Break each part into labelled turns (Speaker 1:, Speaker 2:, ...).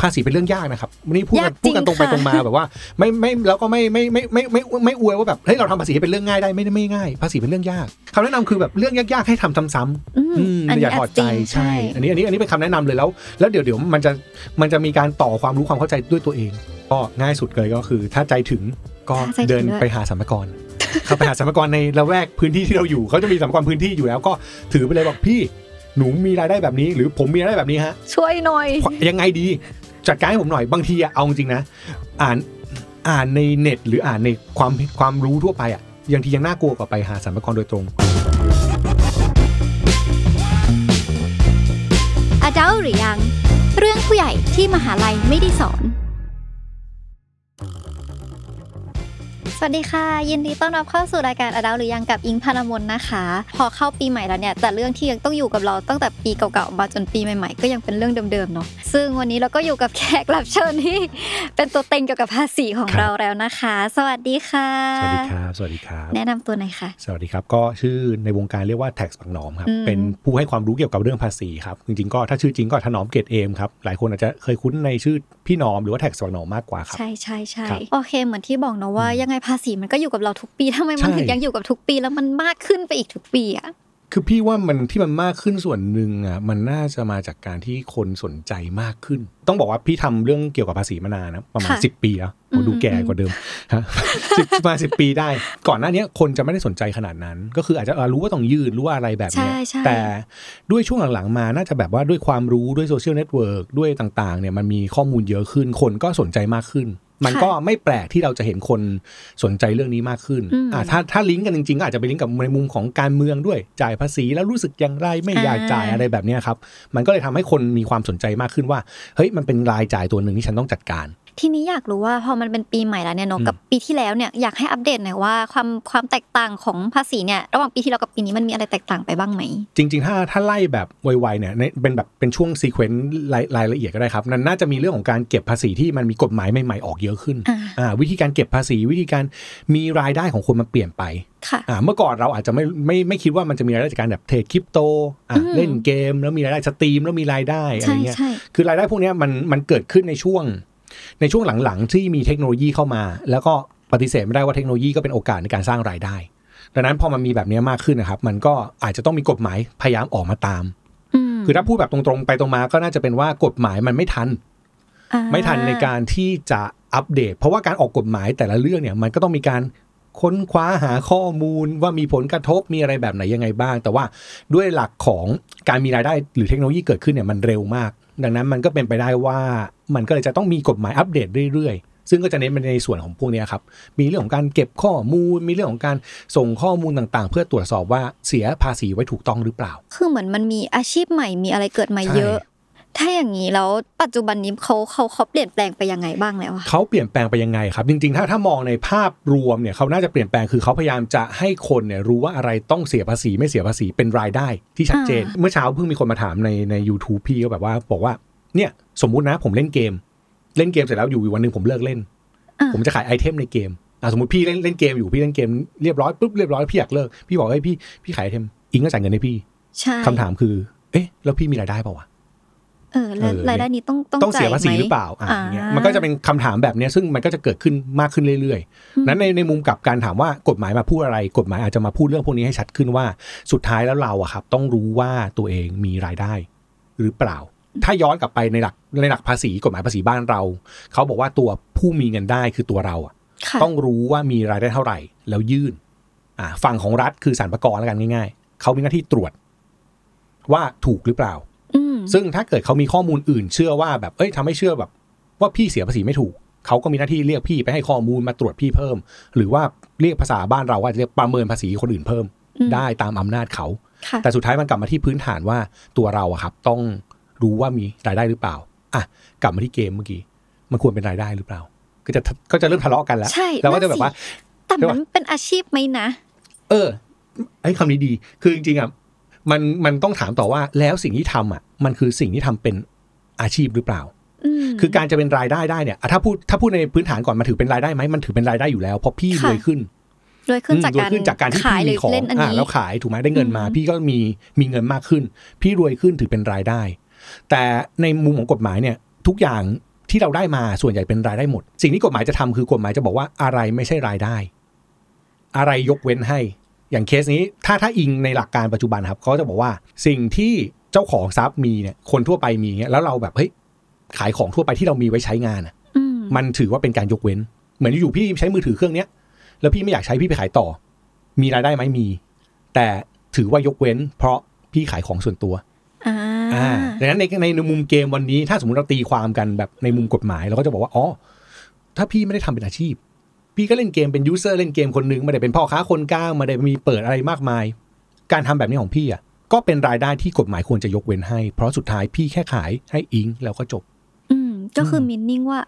Speaker 1: ภาษีเป็นเรื่องยากนะครับนี่พูดกันพูดกันตรงไปตรงมาแบบว่าไม่ไม่แล้วก็ไม่ไม่ไม่ไม่ไม่ไม่อวยว่าแบบเฮ้ยเราทำภาษีให้เป็นเรื่องง่ายได้ไม่ได้ไม่ง่าย ภาษีเป็นเรื่องยากคำแนะนำคือแบบเรื่องยากๆให้ทำซ้ำๆอย่าถอดใจใช่ อันนี้อันนี้อันนี้เป็นคำแนะนำเลยแล้วแล้วเดี๋ยวเดี๋ยวมันจะมันจะมีการต่อความรู้ความเข้าใจด้วยตัวเองก็ง่ายสุดเลยก็คือ ถ้าใจถึงก็เดินไปหาสมภาระเขาไปหาสมภาระในละแวกพื้นที่ที่เราอยู่เขาจะมีสมภาระพื้นที่อยู่แล้วก็ถือไปเลยบอกพี่หนูมีรายได้แบบนี้ หรือผมมีรายได้แบบนี้ฮะช่วยหน่อยยังไงดีจัดการให้ผมหน่อย บางทีอะเอาจริงนะอ่านอ่านในเน็ตหรืออ่านในความความรู้ทั่วไปอะยังทียังน่ากลัวกว่าไปหาสรรพากรโดยตรง
Speaker 2: อดัลหรือยัง เรื่องผู้ใหญ่ที่มหาลัยไม่ได้สอนสวัสดีค่ะ ยินดีต้อนรับเข้าสู่รายการอดาวหรือยังกับอิงพานมนนะคะ พอเข้าปีใหม่แล้วเนี่ยแต่เรื่องที่ยังต้องอยู่กับเราตั้งแต่ปีเก่าๆมาจนปีใหม่ ๆก็ยังเป็นเรื่องเดิมๆเนาะซึ่งวันนี้เราก็อยู่กับแขกรับเชิญที่ เป็นตัวเต็งเกี่ยวกับภาษีของเราแล้วนะคะ สวัสดีค่ะสวัสดีครั
Speaker 1: บสวัสดีครับแนะนำตัวหน่อยค่ะ สวัสดีครับก็ชื่อในวงการเรียกว่าแท็กสังหนอมครับเป็นผู้ให้ความรู้เกี่ยวกับเรื่องภาษีครับจริง ๆก็ถ้าชื่อจริงก็ถนอมเกตเอมครับหลายคนอาจจะเคยคุ้นในชื่อพี่หนอมหรือว่าแท็กบังหนอมมากกว่าครับใช
Speaker 2: ่ใช่ใช่โอเคเหมือนที่บอกเนาะว่ายังไงภาษีมันก็อยู่กับเราทุกปีทำไมมันถึงยังอยู่กับทุกปีแล้วมันมากขึ้นไปอีกทุกปีอะ
Speaker 1: คือพี่ว่ามันที่มันมากขึ้นส่วนหนึ่งอ่ะมันน่าจะมาจากการที่คนสนใจมากขึ้น ต้องบอกว่าพี่ทำเรื่องเกี่ยวกับภาษีมานานนะประมาณสิบปีแล้ว ดูแก่กว่าเดิมฮะสิบมาสิบปีได้ ก่อนหน้านี้คนจะไม่ได้สนใจขนาดนั้น ก็คืออาจจะรู้ว่าต้องยืดรู้ว่าอะไรแบบนี้แต่ด้วยช่วงหลังๆ มา น่าจะแบบว่าด้วยความรู้ด้วยโซเชียลเน็ตเวิร์กด้วยต่างๆ เนี่ยมันมีข้อมูลเยอะขึ้นคนก็สนใจมากขึ้นมันก็ไม่แปลกที่เราจะเห็นคนสนใจเรื่องนี้มากขึ้นอ่าถ้าถ้าลิงก์กันจริงๆก็อาจจะไปลิงก์กับในมุมของการเมืองด้วย จ่ายภาษี แล้วรู้สึกอย่างไรไม่อยากจ่ายอะไรแบบนี้ครับ มันก็เลยทำให้คนมีความสนใจมากขึ้นว่า เฮ้ย มันเป็นรายจ่ายตัวหนึ่งที่ฉันต้องจัดการ
Speaker 2: ทีนี้อยากรู้ว่าพอมันเป็นปีใหม่แล้วเนี่ยนกกับปีที่แล้วเนี่ยอยากให้อัปเดตหน่อยว่าความความแตกต่างของภาษีเนี่ยระหว่างปีที่แล้วกับปีนี้ มันมีอะไรแตกต่างไปบ้างไหม
Speaker 1: จริง ๆถ้าถ้าไล่แบบไวๆเนี่ยเป็นแบบเป็นช่วงซีเควนต์รายละเอียดก็ได้ครับนั่นน่าจะมีเรื่องของการเก็บภาษีที่มันมีกฎหมายใหม่ๆ ออกเยอะขึ้นอ่าวิธีการเก็บภาษี วิธีการมีรายได้ของคนมันเปลี่ยนไปอ่าเมื่อก่อนเราอาจจะไม่ไม่ไม่คิดว่ามันจะมีรายได้จากการแบบเทรดคริปโตอ่าเล่นเกมแล้วมีรายได้สตรีมแล้วมีรายได้อะไรเงี้ยคือรายได้พวกนี้มันมันเกิดขึ้นในช่วงในช่วงหลังๆ ที่มีเทคโนโลยีเข้ามา แล้วก็ปฏิเสธไม่ได้ว่าเทคโนโลยี ก็เป็นโอกาส ในการสร้างรายได้ ดังนั้น พอ มันมีแบบนี้มากขึ้นนะครับ มันก็อาจจะต้องมีกฎหมายพยายามออกมาตามคือถ้าพูดแบบตรงๆ ไปตรงมาก็น่าจะเป็นว่ากฎหมายมันไม่ทัน
Speaker 3: ไม่ทันในกา
Speaker 1: รที่จะอัปเดต เพราะว่าการออกกฎหมายแต่ละเรื่องเนี่ยมันก็ต้องมีการค้นคว้าหาข้อมูลว่ามีผลกระทบมีอะไรแบบไหนยังไงบ้าง แต่ว่าด้วยหลักของการมีรายได้หรือเทคโนโลยีเกิดขึ้นเนี่ยมันเร็วมากดังนั้นมันก็เป็นไปได้ว่ามันก็เลยจะต้องมีกฎหมายอัปเดตเรื่อย ๆซึ่งก็จะเน้นไปในส่วนของพวกนี้ครับมีเรื่องของการเก็บข้อมูล มีเรื่องของการส่งข้อมูลต่างๆ เพื่อตรวจสอบว่าเสียภาษีไว้ถูกต้องหรือเปล่า
Speaker 2: คือเหมือนมันมีอาชีพใหม่มีอะไรเกิดใหม่เยอะถ้าอย่างนี้แล้วปัจจุบันนี้เขาเขาเขาเปลี่ยนแปลงไปยังไงบ้างแล้ว
Speaker 1: เขาเปลี่ยนแปลงไปยังไงครับ จริงๆ ถ้าถ้ามองในภาพรวมเนี่ยเขาน่าจะเปลี่ยนแปลงคือเขาพยายามจะให้คนเนี่ยรู้ว่าอะไรต้องเสียภาษีไม่เสียภาษีเป็นรายได้ที่ชัดเจน เมื่อเช้าเพิ่งมีคนมาถามในใน u t u b e พี่ก็แบบว่า บอกว่าเนี่ยสมมุตินะผมเล่นเกม เล่นเกมเสร็จแล้วอยู่วันหนึ่งผมเลิกเล่น ผมจะขายไอเทมในเกมอ่สมมติพี่เล่นเล่นเกมอยู่พี่เล่นเกมเรียบร้อยปุ๊บเรียบร้อยพี่อยากเลิกพี่บอกเฮ้ยพี่พี่ขายไอเทมอิงก็จ่ายเงินให้พี่คำถามคือเอ๊ะ แล้วพี่มีรายได้เปล่าวะ
Speaker 2: เออรายได้นี้ต้องต้องเสียภาษีหรือเปล่าอ่าเงี้ยมันก็จะ
Speaker 1: เป็นคำถามแบบนี้ซึ่งมันก็จะเกิดขึ้นมากขึ้นเรื่อยๆนั้นในในมุมกับการถามว่ากฎหมายมาพูดอะไร กฎหมายอาจจะมาพูดเรื่องพวกนี้ให้ชัดขึ้นว่าสุดท้ายแล้วเราอะครับ ต้องรู้ว่าตัวเองมีรายได้หรือเปล่า ถ้าย้อนกลับไปในหลักในหลักภาษี กฎหมายภาษีบ้านเราเขาบอกว่าตัวผู้มีเงินได้คือตัวเราอะต้องรู้ว่ามีรายได้เท่าไหร่ แล้วยื่น อ่าฝั่งของรัฐคือสารประกอบแล้วกันง่ายๆเขามีหน้าที่ตรวจว่าถูกหรือเปล่าซึ่งถ้าเกิดเขามีข้อมูลอื่นเชื่อว่าแบบเอ้ยทำให้เชื่อแบบ ว่าพี่เสียภาษีไม่ถูกเขาก็มีหน้าที่เรียกพี่ไปให้ข้อมูลมาตรวจพี่เพิ่ม หรือว่าเรียกภาษาบ้านเราว่าจะเรียกประเมินภาษีคนอื่นเพิ่ม ได้ตามอำนาจเขา แต่สุดท้ายมันกลับมาที่พื้นฐานว่าตัวเราครับต้องรู้ว่ามีรายได้หรือเปล่าอ่ะกลับมาที่เกมเมื่อกี้มันควรเป็นรายได้หรือเปล่า ก็จะก็จะเริ่มทะเลาะกันแล้วใช่แล้วก็จะแบบว่าแต่มัน
Speaker 2: เป็นอาชีพไหมนะ
Speaker 1: เออ ไอ้คำนี้ดีคือจริงๆอ่ะมันมันต้องถามต่อว่า แล้วสิ่งที่ทำอ่ะมันคือสิ่งที่ทำเป็นอาชีพหรือเปล่าคือการจะเป็นรายได้ได้เนี่ยถ้าพูดถ้าพูดในพื้นฐานก่อนมันถือเป็นรายได้ไหมมันถือเป็นรายได้อยู่แล้วเพราะพี่รวยขึ้น
Speaker 2: รวยขึ้นจากการจากการที่พี่มีของอ่าแล้วขา
Speaker 1: ยถูกไหมได้เงินมา พี่ก็มีมีเงินมากขึ้น พี่รวยขึ้นถือเป็นรายได้ แต่ในมุมของกฎหมายเนี่ย ทุกอย่างที่เราได้มาส่วนใหญ่เป็นรายได้หมดสิ่งที่กฎหมายจะทำคือกฎหมายจะบอกว่าอะไรไม่ใช่รายได้ อะไรยกเว้นให้อย่างเคสนี้ถ้าถ้าอิงในหลักการปัจจุบันครับเขาจะบอกว่าสิ่งที่เจ้าของทรัพย์มีเนี่ยคนทั่วไปมีเงี้ยแล้วเราแบบเฮ้ยขายของทั่วไปที่เรามีไว้ใช้งานอ่ะมันถือว่าเป็นการยกเว้น เหมือนอยู่พี่ใช้มือถือเครื่องเนี้ย แล้วพี่ไม่อยากใช้พี่ไปขายต่อ มีรายได้ไหมมี แต่ถือว่ายกเว้นเพราะพี่ขายของส่วนตัว อ่าดังนั้นในในมุมเกมวันนี้ถ้าสมมติเราตีความกันแบบในมุมกฎหมายเราก็จะบอกว่าอ๋อถ้าพี่ไม่ได้ทำเป็นอาชีพพี่ก็เล่นเกมเป็นยูเซอร์เล่นเกมคนหนึ่งไม่ได้เป็นพ่อค้าคนกลางไม่ได้มีเปิดอะไรมากมาย การทำแบบนี้ของพี่อ่ะก็เป็นรายได้ที่กฎหมายควรจะยกเว้นให้ เพราะสุดท้ายพี่แค่ขายให้อิงแล้วก็จบ อื
Speaker 2: มก็คือมินนิ่งว่า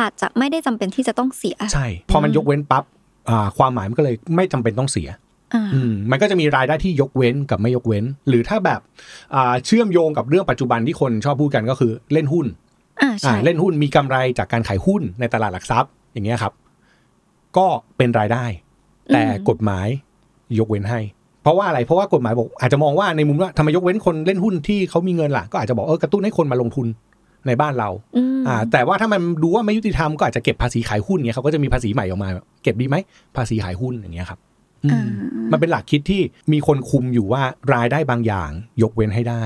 Speaker 2: อาจจะไม่ได้จำเป็นที่จะต้องเสียใช่ พอมันยกเว
Speaker 1: ้นปั๊บอ่าความหมายมันก็เลยไม่จำเป็นต้องเสียมันก็จะมีรายได้ที่ยกเว้นกับไม่ยกเว้น หรือถ้าแบบเชื่อมโยงกับเรื่องปัจจุบันที่คนชอบพูดกันก็คือเล่นหุ้นเล่นหุ้นมีกำไรจากการขายหุ้นในตลาดหลักทรัพย์อย่างเงี้ยครับก็เป็นรายได้ แต่กฎหมายยกเว้นให้เพราะว่าอะไร เพราะว่ากฎหมายบอก อาจจะมองว่าในมุมว่าทำไมยกเว้นคนเล่นหุ้นที่เขามีเงินล่ะก็อาจจะบอกเออกระตุ้นให้คนมาลงทุนในบ้านเราอ่า แต่ว่าถ้ามันดูว่าไม่ยุติธรรมก็อาจจะเก็บภาษีขายหุ้นเงี้ยเขาก็จะมีภาษีใหม่ออกมา เก็บดีไหมภาษีขายหุ้นอย่างเงี้ยครับมันเป็นหลักคิดที่มีคนคุมอยู่ว่ารายได้บางอย่าง ยกเว้นให้ได้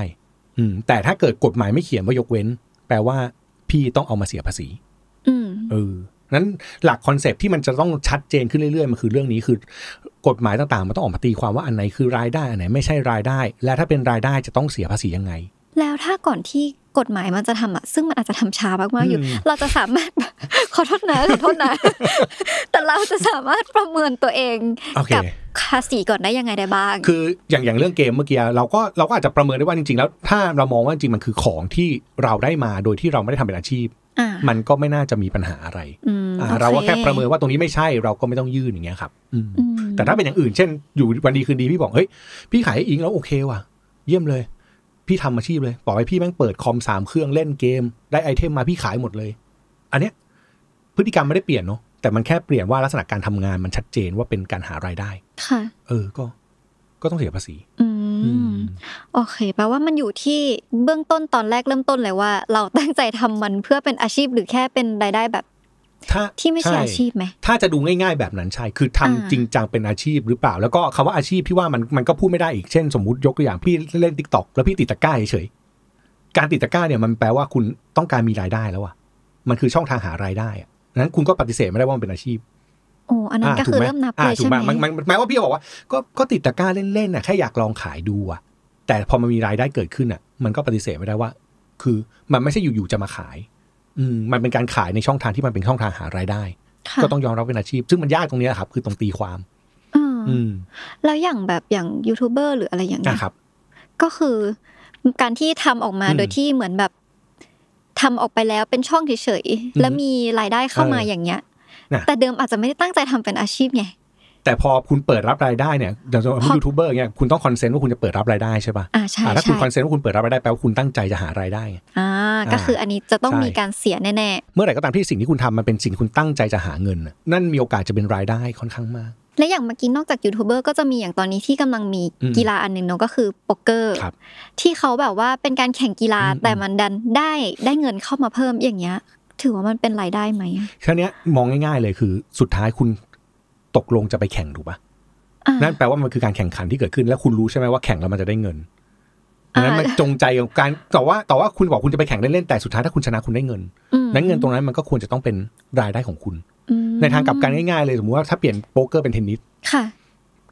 Speaker 1: อืม แต่ถ้าเกิดกฎหมายไม่เขียนว่ายกเว้นแปลว่าพี่ต้องเอามาเสียภาษี อืมเออนั้นหลักคอนเซปที่มันจะต้องชัดเจนขึ้นเรื่อยๆมันคือเรื่องนี้คือ กฎหมายต่างๆ มันต้องออกมาตีความว่าอันไหนคือรายได้ อันไหนไม่ใช่รายได้ และถ้าเป็นรายได้จะต้องเสียภาษียังไง
Speaker 2: แล้วถ้าก่อนที่กฎหมายมันจะทำอ่ะซึ่งมันอาจจะทำช้ามากๆอยู่เราจะสามารถขอโทษนะขอโทษนะแต่เราจะสามารถประเมินตัวเอง กับภาษีก่อนได้ยังไงได้บ้าง
Speaker 1: คืออย่างอย่างเรื่องเกมเมื่อกี้เราก็เราก็อาจจะประเมินได้ว่าจริงๆแล้ว ถ้าเรามองว่าจริงมันคือของที่เราได้มาโดยที่เราไม่ได้ทำเป็นอาชีพมันก็ไม่น่าจะมีปัญหาอะไร
Speaker 3: เราก็แค่ประเมิน
Speaker 1: ว่าตรงนี้ไม่ใช่เราก็ไม่ต้องยื่นอย่างเงี้ยครับแต่ถ้าเป็นอย่างอื่น เช่น อยู่วันดีคืนดี พี่บอกเฮ้ย พี่ขายอิงแล้วโอเคว่ะ เยี่ยมเลย พี่ทำอาชีพเลยบอกไปพี่แม่งเปิดคอมสามเครื่องเล่นเกม ได้ไอเทมมาพี่ขายหมดเลย อันเนี้ย พฤติกรรมไม่ได้เปลี่ยนเนาะแต่มันแค่เปลี่ยนว่าลักษณะการทำงานมันชัดเจนว่าเป็นการหารายได้ค่ะเออก็ ก็ต้องเสียภาษี
Speaker 3: อ
Speaker 2: ืโอเคแปลว่ามันอยู่ที่เบื้องต้นตอนแรกเริ่มต้นเลยว่า เราตั้งใจทำมันเพื่อเป็นอาชีพหรือแค่เป็นรายได้แบบที่ไม่ใช่อาชีพไหม
Speaker 1: ถ้าจะดูง่ายๆ แบบนั้นใช่ คือทำจริงจังเป็นอาชีพหรือเปล่า แล้วก็คาว่าอาชีพที่ว่ามันมันก็พูดไม่ได้อีกเช่นสมมติยกตัวอย่างพี่เล่นติ๊กต็อกแล้วพี่ติดตะก้าเฉยการติดตะก้าเนี่ยมันแปลว่าคุณต้องการมีรายได้แล้วอ่ะมันคือช่องทางหารายได้อ่ะนั้นคุณก็ปฏิเสธไม่ได้ว่ามันเป็นอาชีพ
Speaker 2: อ้อันนั้นก็คือเริ่มนับเลยใช่ไหมมันมัน
Speaker 1: หมายว่าพี่บอกว่าก็ก็ติดตะกร้าเล่นๆน่ะแค่อยากลองขายดูอ่ะ แต่พอมันมีรายได้เกิดขึ้นอ่ะ มันก็ปฏิเสธไม่ได้ว่า คือมันไม่ใช่อยู่ๆจะมาขาย อืม มันเป็นการขายในช่องทางที่มันเป็นช่องทางหารายได้ ก็ต้องยอมรับเป็นอาชีพ ซึ่งมันยากตรงนี้แหละครับคือตรงตีความอืม
Speaker 2: แล้วอย่างแบบอย่างยูทูบเบอร์หรืออะไรอย่างเงี้ยครับ ก็คือ การที่ทำออกมาโดยที่เหมือนแบบ ทำออกไปแล้วเป็นช่องเฉยๆแล้วมีรายได้เข้ามาอย่างเงี้ยแต่เดิมอาจจะไม่ได้ตั้งใจทำเป็นอาชีพไง
Speaker 1: แต่พอคุณเปิดรับรายได้เนี่ยอย่างเช่นยูทูบเบอร์เนี่ยคุณต้องคอนเซนต์ว่าคุณจะเปิดรับรายได้ใช่ป่ะอ่าใช่ถ้าคุณคอนเซนต์ว่าคุณเปิดรับรายได้แปลว่าคุณตั้งใจจะหารายได้
Speaker 2: อ่าก็คืออันนี้จะต้องมีการเสียแน่
Speaker 1: ๆเมื่อไหร่ก็ตามที่สิ่งที่คุณทำมันเป็นสิ่งคุณตั้งใจจะหาเงินนั่นมีโอกาสจะเป็นรายได้ค่อนข้างมาก
Speaker 2: และอย่างเมื่อกี้นอกจากยูทูบเบอร์ก็จะมีอย่างตอนนี้ที่กำลังมีกีฬาอันหนึ่งเนาะก็คือโป๊กเกอร์ ที่เขาแบบว่าเป็นการแข่งกีฬาแต่มันดันได้ได้เงินเข้ามาเพิ่มอย่างเงี้ยถือว่ามันเป็นรายได้ไหม
Speaker 1: แค่นี้มองง่ายๆเลยคือสุดท้ายคุณตกลงจะไปแข่งถูกปะนั่นแปลว่ามันคือการแข่งขันที่เกิดขึ้น แล้วคุณรู้ใช่ไหมว่าแข่งแล้วมันจะได้เงินนั้นมันจงใจของการแต่ว่าแต่ว่าคุณบอกคุณจะไปแข่งเล่นๆแต่สุดท้ายถ้าคุณชนะคุณได้เงินนั้นเงินตรงนั้นมันก็ควรจะต้องเป็นรายได้ของคุณ ในทางกลับกันง่ายๆเลยสมมติว่า ถ้าเปลี่ยนโป๊กเกอร์เป็นเทนนิส ค่ะ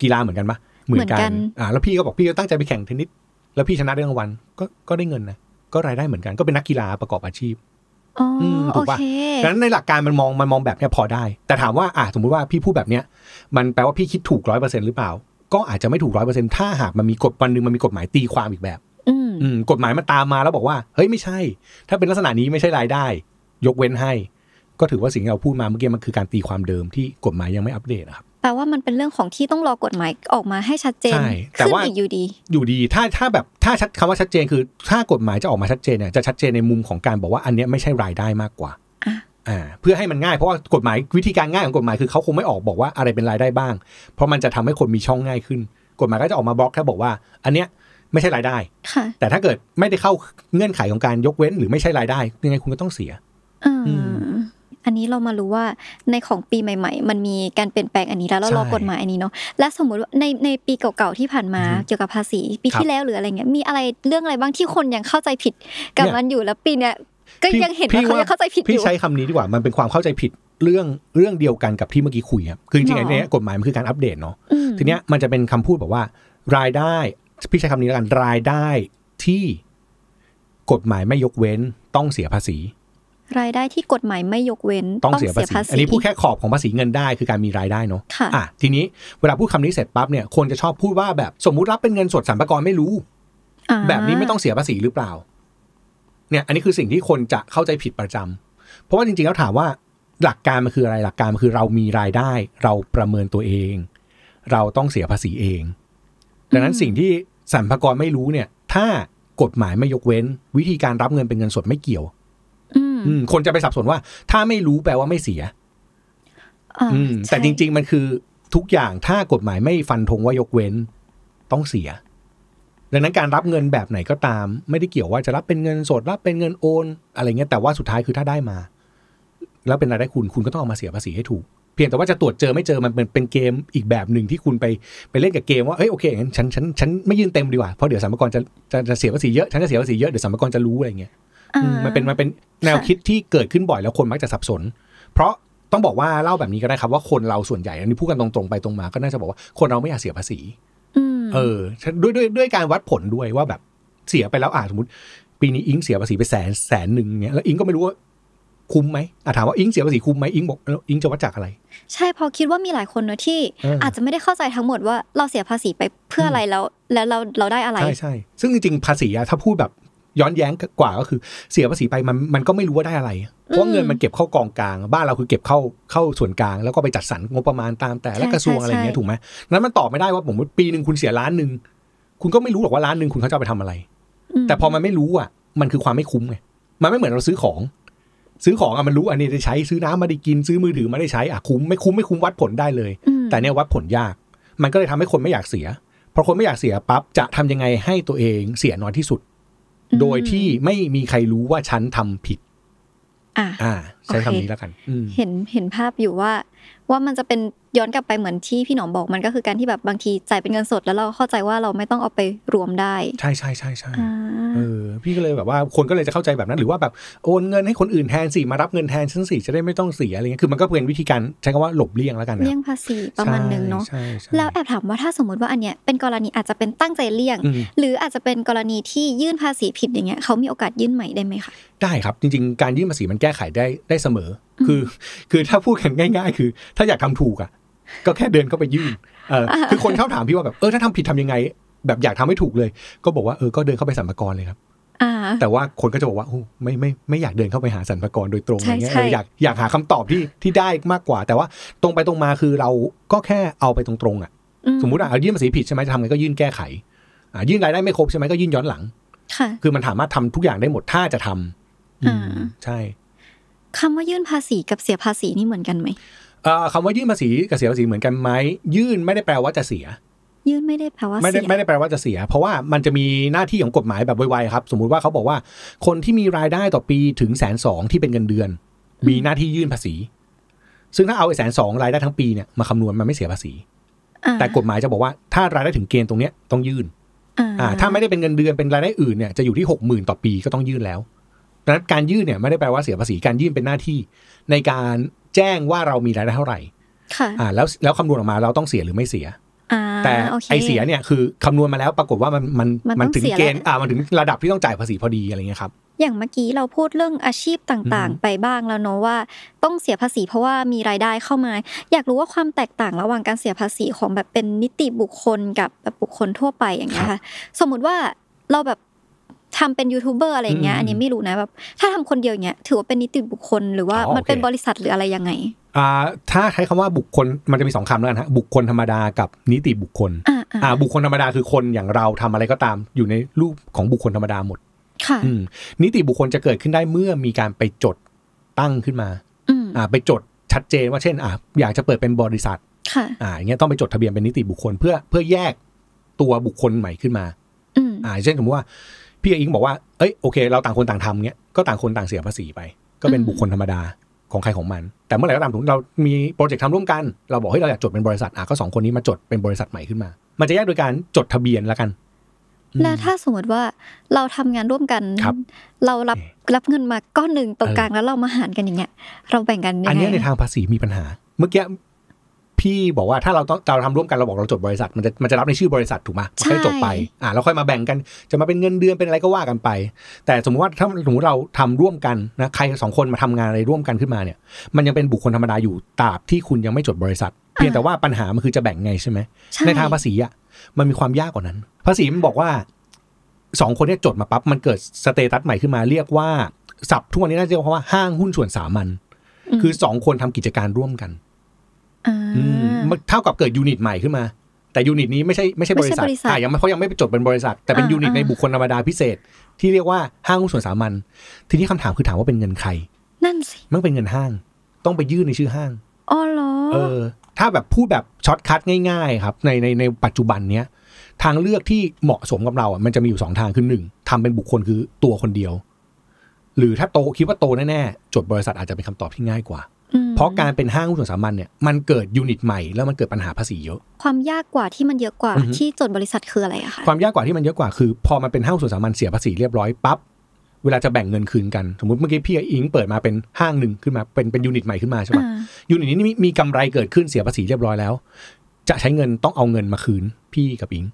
Speaker 1: กีฬาเหมือนกันปะเหมือนกัน อ่า แล้วพี่ก็บอกพี่ก็ตั้งใจไปแข่งเทนนิสแล้วพี่ชนะได้รางวัลก็ก็ได้เงินนะก็รายได้เหมือนกันก็เป็นนักกีฬาประกอบอาชีพ
Speaker 3: ถูกป่ะดังนั้นในหลัก
Speaker 1: การมันมองมันมองแบบนี้พอได้ แต่ถามว่าอ่ะสมมติว่าพี่พูดแบบเนี้ยมันแปลว่าพี่คิดถูกร้อยเปอร์เซ็นต์หรือเปล่า ก็อาจจะไม่ถูกร้อยเปอร์เซ็นต์ถ้าหากมันมีกฎวันหนึ่งมันมีกฎหมายตีความอีกแบบกฎหมายมันตามมาแล้วบอกว่า เฮ้ยไม่ใช่ ถ้าเป็นลักษณะนี้ไม่ใช่รายได้ ยกเว้นให้ ก็ถือว่าสิ่งที่เราพูดมาเมื่อกี้มันคือการตีความเดิมที่กฎหมายยังไม่อัปเดตนะครับ
Speaker 2: แปลว่ามันเป็นเรื่องของที่ต้องรอกฎหมายออกมาให้ชัดเจน ใช่ แต่ว่าอยู่ดี
Speaker 1: อยู่ดี ถ้าถ้าแบบถ้าชัดคำว่าชัดเจนคือถ้ากฎหมายจะออกมาชัดเจนเนี่ย จะชัดเจนในมุมของการบอกว่าอันนี้ไม่ใช่รายได้มากกว่าอ่า เพื่อให้มันง่ายเพราะว่ากฎหมายวิธีการง่ายของกฎหมายคือเขาคงไม่ออกบอกว่าอะไรเป็นรายได้บ้าง เพราะมันจะทำให้คนมีช่องง่ายขึ้นกฎหมายก็จะออกมาบล็อกแค่บอกว่า อันเนี้ยไม่ใช่รายได้ ค่ะ แต่ถ้าเกิดไม่ได้เข้าเงื่อนไขของการยกเว้นหรือไม่ใช่รายได้ยังไงคุณก็ต้องเสีย
Speaker 2: อืมอันนี้เรามารู้ว่าในของปีใหม่ๆ มันมีการเปลี่ยนแปลงอันนี้แล้วเรารอกฎหมายอันนี้เนาะและสมมุติว่าในในปีเก่าๆที่ผ่านมาเกี่ยวกับภาษี ปีที่แล้วหรืออะไรเงี้ยมีอะไรเรื่องอะไรบ้างที่คนยังเข้าใจผิดกับมันอยู่แล้วปีเนี้ยก็ยังเห็นว่าเขายังเข้าใจผิดอยู่พี่ใช้
Speaker 1: คำนี้ดีกว่ามันเป็นความเข้าใจผิดเรื่องเรื่องเดียวกันกับที่เมื่อกี้คุยครับคือจริงๆในนี้กฎหมายมันคือการอัปเดตเนาะทีเนี้ยมันจะเป็นคำพูดแบบว่า รายได้พี่ใช้คำนี้แล้วกันรายได้ที่กฎหมายไม่ยกเว้นต้องเสียภาษี
Speaker 2: รายได้ที่กฎหมายไม่ยกเว้น ต้องเสียภาษีอันนี้พูดแค่
Speaker 1: ขอบของภาษีเงินได้คือการมีรายได้เนาะค่ะอ่ะทีนี้เวลาพูดคำนี้เสร็จปั๊บเนี่ยคนจะชอบพูดว่าแบบสมมุติรับเป็นเงินสดสัมภาระไม่รู้
Speaker 3: แบบนี้ไม่ต้องเสียภา
Speaker 1: ษีหรือเปล่าเนี่ยอันนี้คือสิ่งที่คนจะเข้าใจผิดประจำ เพราะว่าจริงๆ แล้วถามว่าหลักการมันคืออะไรหลักการมันคือเรามีรายได้ เราประเมินตัวเอง เราต้องเสียภาษีเอง ดังนั้นสิ่งที่สัมภาระไม่รู้เนี่ย ถ้ากฎหมายไม่ยกเว้น วิธีการรับเงินเป็นเงินสดไม่เกี่ยวคนจะไปสับสนว่าถ้าไม่รู้แปลว่าไม่เสียแต่จริง ๆ มันคือทุกอย่างถ้ากฎหมายไม่ฟันธงว่ายกเว้น ต้องเสีย ดังนั้นการรับเงินแบบไหนก็ตาม ไม่ได้เกี่ยวว่าจะรับเป็นเงินสดรับเป็นเงินโอน อะไร เงี้ยแต่ว่าสุดท้ายคือถ้าได้มา แล้วเป็นรายได้คุณคุณก็ต้องเอามาเสียภาษีให้ถูก เพียงแต่ว่าจะตรวจเจอไม่เจอมันเป็นเป็นเกมอีกแบบหนึ่งที่คุณไปไปเล่นกับเกมว่าเอ้ยโอเคงั้นฉัน ฉันฉันไม่ยื่นเต็มดีกว่า เพราะเดี๋ยวสรรพากรจะจะจะเสียภาษีเยอะฉันจะเสียภาษีเยอะเดี๋ยวสรรพากรจะรู้อะไรเงี้ยมันเป็นมันเป็นแนวคิดที่เกิดขึ้นบ่อยแล้วคนมักจะสับสน เพราะต้องบอกว่าเล่าแบบนี้ก็ได้ครับ ว่าคนเราส่วนใหญ่อันนี้พูดกันตรงๆไปตรงมาก็น่าจะบอกว่าคนเราไม่อยากเสียภาษีเออด้วยด้วยด้วยการวัดผลด้วยว่าแบบเสียไปแล้วอ่าสมมติปีนี้อิงเสียภาษีไปแสนแสนหนึ่งเนี้ยแล้วอิงก็ไม่รู้ว่าคุ้มไหมอาถามว่าอิงเสียภาษีคุ้มไหมอิงบอกอิงจะวัดจากอะไร
Speaker 2: ใช่พอคิดว่ามีหลายคนนะที่อาจจะไม่ได้เข้าใจทั้งหมดว่าเราเสียภาษีไปเพื่ออะไรแล้วแล้วเราเราได้อะไรใช่ใช่ซึ่งจ
Speaker 1: ริงๆภาษีอะถ้าพูดแบบย้อนแย้งกว่าก็คือเสียภาษีไปมันมันก็ไม่รู้ว่าได้อะไร เพราะเงินมันเก็บเข้ากองกลาง บ้านเราคือเก็บเข้าเข้าส่วนกลาง แล้วก็ไปจัดสรรงบประมาณตามแต่และกระทรวงอะไรเงี้ยถูกไหมนั้นมันตอบไม่ได้ว่าผมปีหนึ่งคุณเสียล้านหนึ่งคุณก็ไม่รู้หรอกว่าล้านหนึ่งคุณเขาจะไปทำอะไร แต่พอมันไม่รู้อ่ะมันคือความไม่คุ้มไงมันไม่เหมือนเราซื้อของ ซื้อของอะมันรู้อันนี้จะใช้ซื้อน้ำมาได้กินซื้อมือถือมาได้ใช้อ่ะคุ้มไม่คุ้มไม่คุ้มวัดผลได้เลย แต่เนี่ยวัดผลยาก มันก็เลยทำให้คนไม่อยากเสียพอคนไม่อยากเสียปั๊บจะทำยังไงให้ตัวเองเสียน้อยที่สุดโดยที่ไม่มีใครรู้ว่าฉันทำผิด อ่าใช้คำนี้แล้วกัน เ
Speaker 2: ห็น เห็นภาพอยู่ว่าว่ามันจะเป็นย้อนกลับไปเหมือนที่พี่หนอมบอกมันก็คือการที่แบบบางทีจ่ายเป็นเงินสดแล้วเราเข้าใจว่าเราไม่ต้องเอาไปรวมได้
Speaker 1: ใช่ใช่ใช่ใช่เออพี่ก็เลยแบบว่าคนก็เลยจะเข้าใจแบบนั้นหรือว่าแบบโอนเงินให้คนอื่นแทนสิมารับเงินแทนฉันสิจะได้ไม่ต้องเสียอะไรเงี้ยคือมันก็เป็นวิธีการใช้คำว่าหลบเลี่ยงแล้วกันเล
Speaker 2: ี่ยงภาษีประมาณหนึ่งเนาะแล้วแอบถามว่าถ้าสมมติว่าอันเนี้ยเป็นกรณีอาจจะเป็นตั้งใจเลี่ยง หรืออาจจะเป็นกรณีที่ยื่นภาษีผิดอย่างเงี้ยเขามีโอกาสยื่นใหม่ได้ไหมคะ
Speaker 1: ได้ครับ จริงๆการยื่นภาษีมันแก้ไขได้ได้เสมอคือคือถ้าพูดกันง่าย ๆ คือ ถ้าอยากทำถูกอ่ะ ก็แค่เดินเข้าไปยื่น เออ คือคนเข้าถามพี่ว่าแบบเออถ้าทำผิดทำยังไง แบบอยากทำให้ถูกเลย ก็บอกว่าเออ ก็เดินเข้าไปสัมภาระเลยครับแต่ว่าคนก็จะบอกว่าโอ้ไม่ ไม่ ไม่อยากเดินเข้าไปหาสรรพากรโดยตรงอย่างเงี้ยอยากอยากหาคำตอบที่ที่ได้มากกว่า แต่ว่าตรงไปตรงมาคือเราก็แค่เอาไปตรงๆอ่ะ สมมติอ่ะยื่นภาษีผิดใช่ไหมจะทำไงก็ยื่นแก้ไขอ่ายื่นรายได้ไม่ครบใช่ไหมก็ยื่นย้อนหลังคือมันสามารถทำทุกอย่างได้หมดถ้าจะทำ อืมใช่
Speaker 2: คำว่ายื่นภาษีกับเสียภาษีนี่เหมือนกันไหม
Speaker 1: คำว่ายื่นภาษีกับเสียภาษีเหมือนกันไหมยื่นไม่ได้แปลว่าจะเสีย
Speaker 2: ยื่นไม่ได้แปลว่าไม่ได้
Speaker 1: ไม่ได้แปลว่าจะเสีย เพราะว่ามันจะมีหน้าที่ของกฎหมายแบบไวๆครับ สมมุติว่าเขาบอกว่า คนที่มีรายได้ต่อปีถึงแสนสองที่เป็นเงินเดือน มีหน้าที่ยื่นภาษี ซึ่งถ้าเอาไอ้แสนสองรายได้ทั้งปีเนี่ยมาคำนวณมันไม่เสียภาษี แต่กฎหมายจะบอกว่า ถ้ารายได้ถึงเกณฑ์ตรงเนี้ยต้องยื่น อ่า ถ้าไม่ได้เป็นเงินเดือนเป็นรายได้อื่นเนี่ยจะอยู่ที่หกหมื่นต่อปีก็ต้องยื่นแล้วนั้นการยื่นเนี่ยไม่ได้แปลว่าเสียภาษีการยื่นเป็นหน้าที่ในการแจ้งว่าเรามีรายได้เท่าไหร่ ค่ะ อ่า แล้วแล้วคำนวณออกมาเราต้องเสียหรือไม่เสีย
Speaker 2: แต่ไอเสียเนี่
Speaker 1: ยคือคำนวณมาแล้วปรากฏว่ามันมันมันถึงเกณฑ์อ่ามันถึงระดับที่ต้องจ่ายภาษีพอดีอะไรเงี้ยครับ
Speaker 2: อย่างเมื่อกี้เราพูดเรื่องอาชีพต่างๆ ไปบ้างแล้วเนาะว่าต้องเสียภาษีเพราะว่ามีรายได้เข้ามา อยากรู้ว่าความแตกต่างระหว่างการเสียภาษีของแบบเป็นนิติบุคคลกับแบบบุคคลทั่วไปอย่างเงี้ยค่ะ สมมุติว่าเราแบบทำเป็นยูทูบเบอร์อะไรเงี้ยอันนี้ไม่รู้นะแบบถ้าทำคนเดียวเนี้ย ถือว่าเป็นนิติบุคคลหรือว่ามันเป็นบริษัทหรืออะไรยังไง
Speaker 1: อ่า ถ้าใช้คำว่าบุคคลมันจะมีสองคำแล้วนะบุคคลธรรมดากับนิติบุคคล อ่า บุคคลธรรมดาคือคนอย่างเราทำอะไรก็ตามอยู่ในรูปของบุคคลธรรมดาหมดค่ะนิติบุคคลจะเกิดขึ้นได้เมื่อมีการไปจดตั้งขึ้นมาอ่า ไปจดชัดเจนว่าเช่นอ่าอยากจะเปิดเป็นบริษัท ค่ะอ่าอย่างเงี้ยต้องไปจดทะเบียนเป็นนิติบุคคลเพื่อเพื่อแยกตัวบุคคลใหม่ขึ้นมาอ่า เช่นสมมติว่าพี่อิงบอกว่า เอ้ยโอเคเราต่างคนต่างทำเนี้ยก็ต่างคนต่างเสียภาษีไป ก็เป็นบุคคลธรรมดาของใครของมัน แต่เมื่อไหร่ก็ตามถึงเรา มีโปรเจกต์ทำร่วมกัน เราบอกให้เราอยากจดเป็นบริษัทอ่ะก็สองคนนี้มาจดเป็นบริษัทใหม่ขึ้นมา มันจะแยกโดยการจดทะเบียนแล้วกัน
Speaker 2: แล้วถ้าสมมติว่าเราทำงานร่วมกันรเรารับรับเงินมาก้อนหนึ่งตรงกลางแล้วเรามาหารกันอย่างเงี้ยเราแบ่งกันยังไงอันนี้ในทาง
Speaker 1: ภาษีมีปัญหา เมื่อกี้พี่บอกว่าถ้าเราต้องเราทำร่วมกันเราบอกเราจดบริษัท มันจะมันจะรับในชื่อบริษัทถูกไหมใช่จบไปอ่าเราค่อยมาแบ่งกัน จะมาเป็นเงินเดือนเป็นอะไรก็ว่ากันไป แต่สมมติว่า ถ้าสมมติเราทำร่วมกันนะใครสองคนมาทำงานอะไรร่วมกันขึ้นมาเนี่ย มันยังเป็นบุคคลธรรมดาอยู่ตราบที่คุณยังไม่จดบริษัท เพียงแต่ว่าปัญหามันคือจะแบ่งไงใช่ไหมในทางภาษีอ่ะมันมีความยากกว่านั้นภาษีมันบอกว่าสองคนเนี่ยจดมาปั๊บมันเกิดสเตตัสใหม่ขึ้นมาเรียกว่าศัพท์ทุกวันนี้น่าจะเรียกว่าห้างหุ้นส่วนสามัญคือสองคนทำกิจการร่วมกันเท่ากับเกิดยูนิตใหม่ขึ้นมา แต่ยูนิตนี้ไม่ใช่ไม่ใช่บริษัทอ่ายังเขายังไม่จดเป็นบริษัท แต่เป็นยูนิตในบุคคลธรรมดาพิเศษ ที่เรียกว่าห้างหุ้นส่วนสามัญทีนี้คำถามคือถามว่าเป็นเงินใคร นั่นสิ มันเป็นเงินห้าง ต้องไปยื่นในชื่อห้าง
Speaker 3: อ๋อเหรอ เออ
Speaker 1: ถ้าแบบพูดแบบช็อตคัตง่ายๆ ครับ ในในในปัจจุบันเนี้ยทางเลือกที่เหมาะสมกับเราอ่ะมันจะมีอยู่สองทางคือหนึ่งทำเป็นบุคคลคือตัวคนเดียว หรือถ้าโตคิดว่าโตแน่ๆจดบริษัทอาจจะเป็นคำตอบที่ง่ายกว่าเพราะการเป็นห้างหุ้นส่วนสามัญเนี่ยมันเกิดยูนิตใหม่แล้วมันเกิดปัญหาภาษีเยอะ
Speaker 2: ความยากกว่าที่มันเยอะกว่าที่จดบริษัทคืออะไรอะค
Speaker 1: ะความยากกว่าที่มันเยอะกว่าคือพอมันเป็นห้างหุ้นส่วนสามัญเสียภาษีเรียบร้อยปั๊บเวลาจะแบ่งเงินคืนกัน สมมติเมื่อกี้พี่อิงเปิดมาเป็นห้างหนึ่งขึ้นมาเป็นเป็นยูนิตใหม่ขึ้นมาใช่ปะยูนิตนี้มีกำไรเกิดขึ้นเสียภาษีเรียบร้อยแล้ว จะใช้เงินต้องเอาเงินมาคืนพี่กับอิง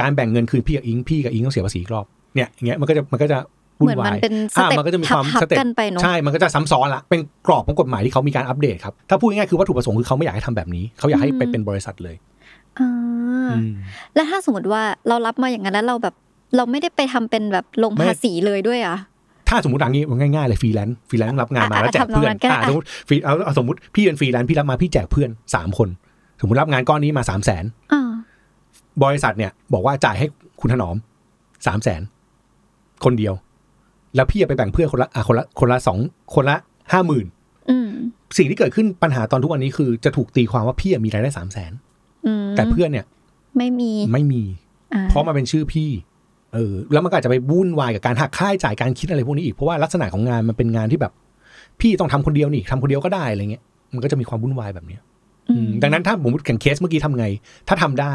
Speaker 1: การแบ่งเงินคืนพี่กับอิงพี่กับอิงต้องเสียภาษีรอบเนี่ยอย่างเงี้ยมันก็จะมันก็จะวุ่นวายมันก็จะมีความสเต็ปใช่มันก็จะซ้ำซ้อนละเป็นกรอบของกฎหมายที่เขามีการอัปเดตครับ ถ้าพูดง่ายๆ คือวัตถุประสงค์คือเขาไม่อยากให้ทำแบบนี้ เขาอยากให้ไปเป็นบริษัทเลย
Speaker 2: อแล้วถ้าสมมติว่าเรารับมาอย่างนั้น แล้วเราแบบเราไม่ได้ไปทำเป็นแบบลงภาษีเลยด้วยอ่ะ
Speaker 1: ถ้าสมมติอย่างนี้มันง่ายๆ เลยฟรีแลนซ์ ฟรีแลนซ์รับงานมา แล้วแจกเพื่อนสมมติเอาสมมติพี่เป็นฟรีแลนซ์พี่รับมาพี่แจกเพื่อนสามคน สมมติรับงานก้อนนี้มาสามแสนบริษัทเนี่ยบอกว่าจ่ายให้คุณถนอมสามแสนคนเดียวแล้วพี่จะไปแบ่งเพื่อนคนละอ่ะคนละคนละสองคนละห้าหมื่นสิ่งที่เกิดขึ้นปัญหาตอนทุกวันนี้คือ จะถูกตีความว่าพี่มีรายได้สามแสนแต่เพื่อนเนี่ย ไม่มีไม่มี เพราะมันเป็นชื่อพี่เออ แล้วมันก็จจะไปวุ่นวายกับการหักค่าใช้จ่ายการคิดอะไรพวกนี้อีกเพราะว่าลักษณะของงานมันเป็นงานที่แบบ พี่ต้องทำคนเดียวนี่ ทำคนเดียวก็ได้อะไรเงี้ยมันก็จะมีความวุ่นวายแบบเนี้ยดังนั้นถ้าผมพูดแข่งเคสเมื่อกี้ทำไง ถ้าทำได้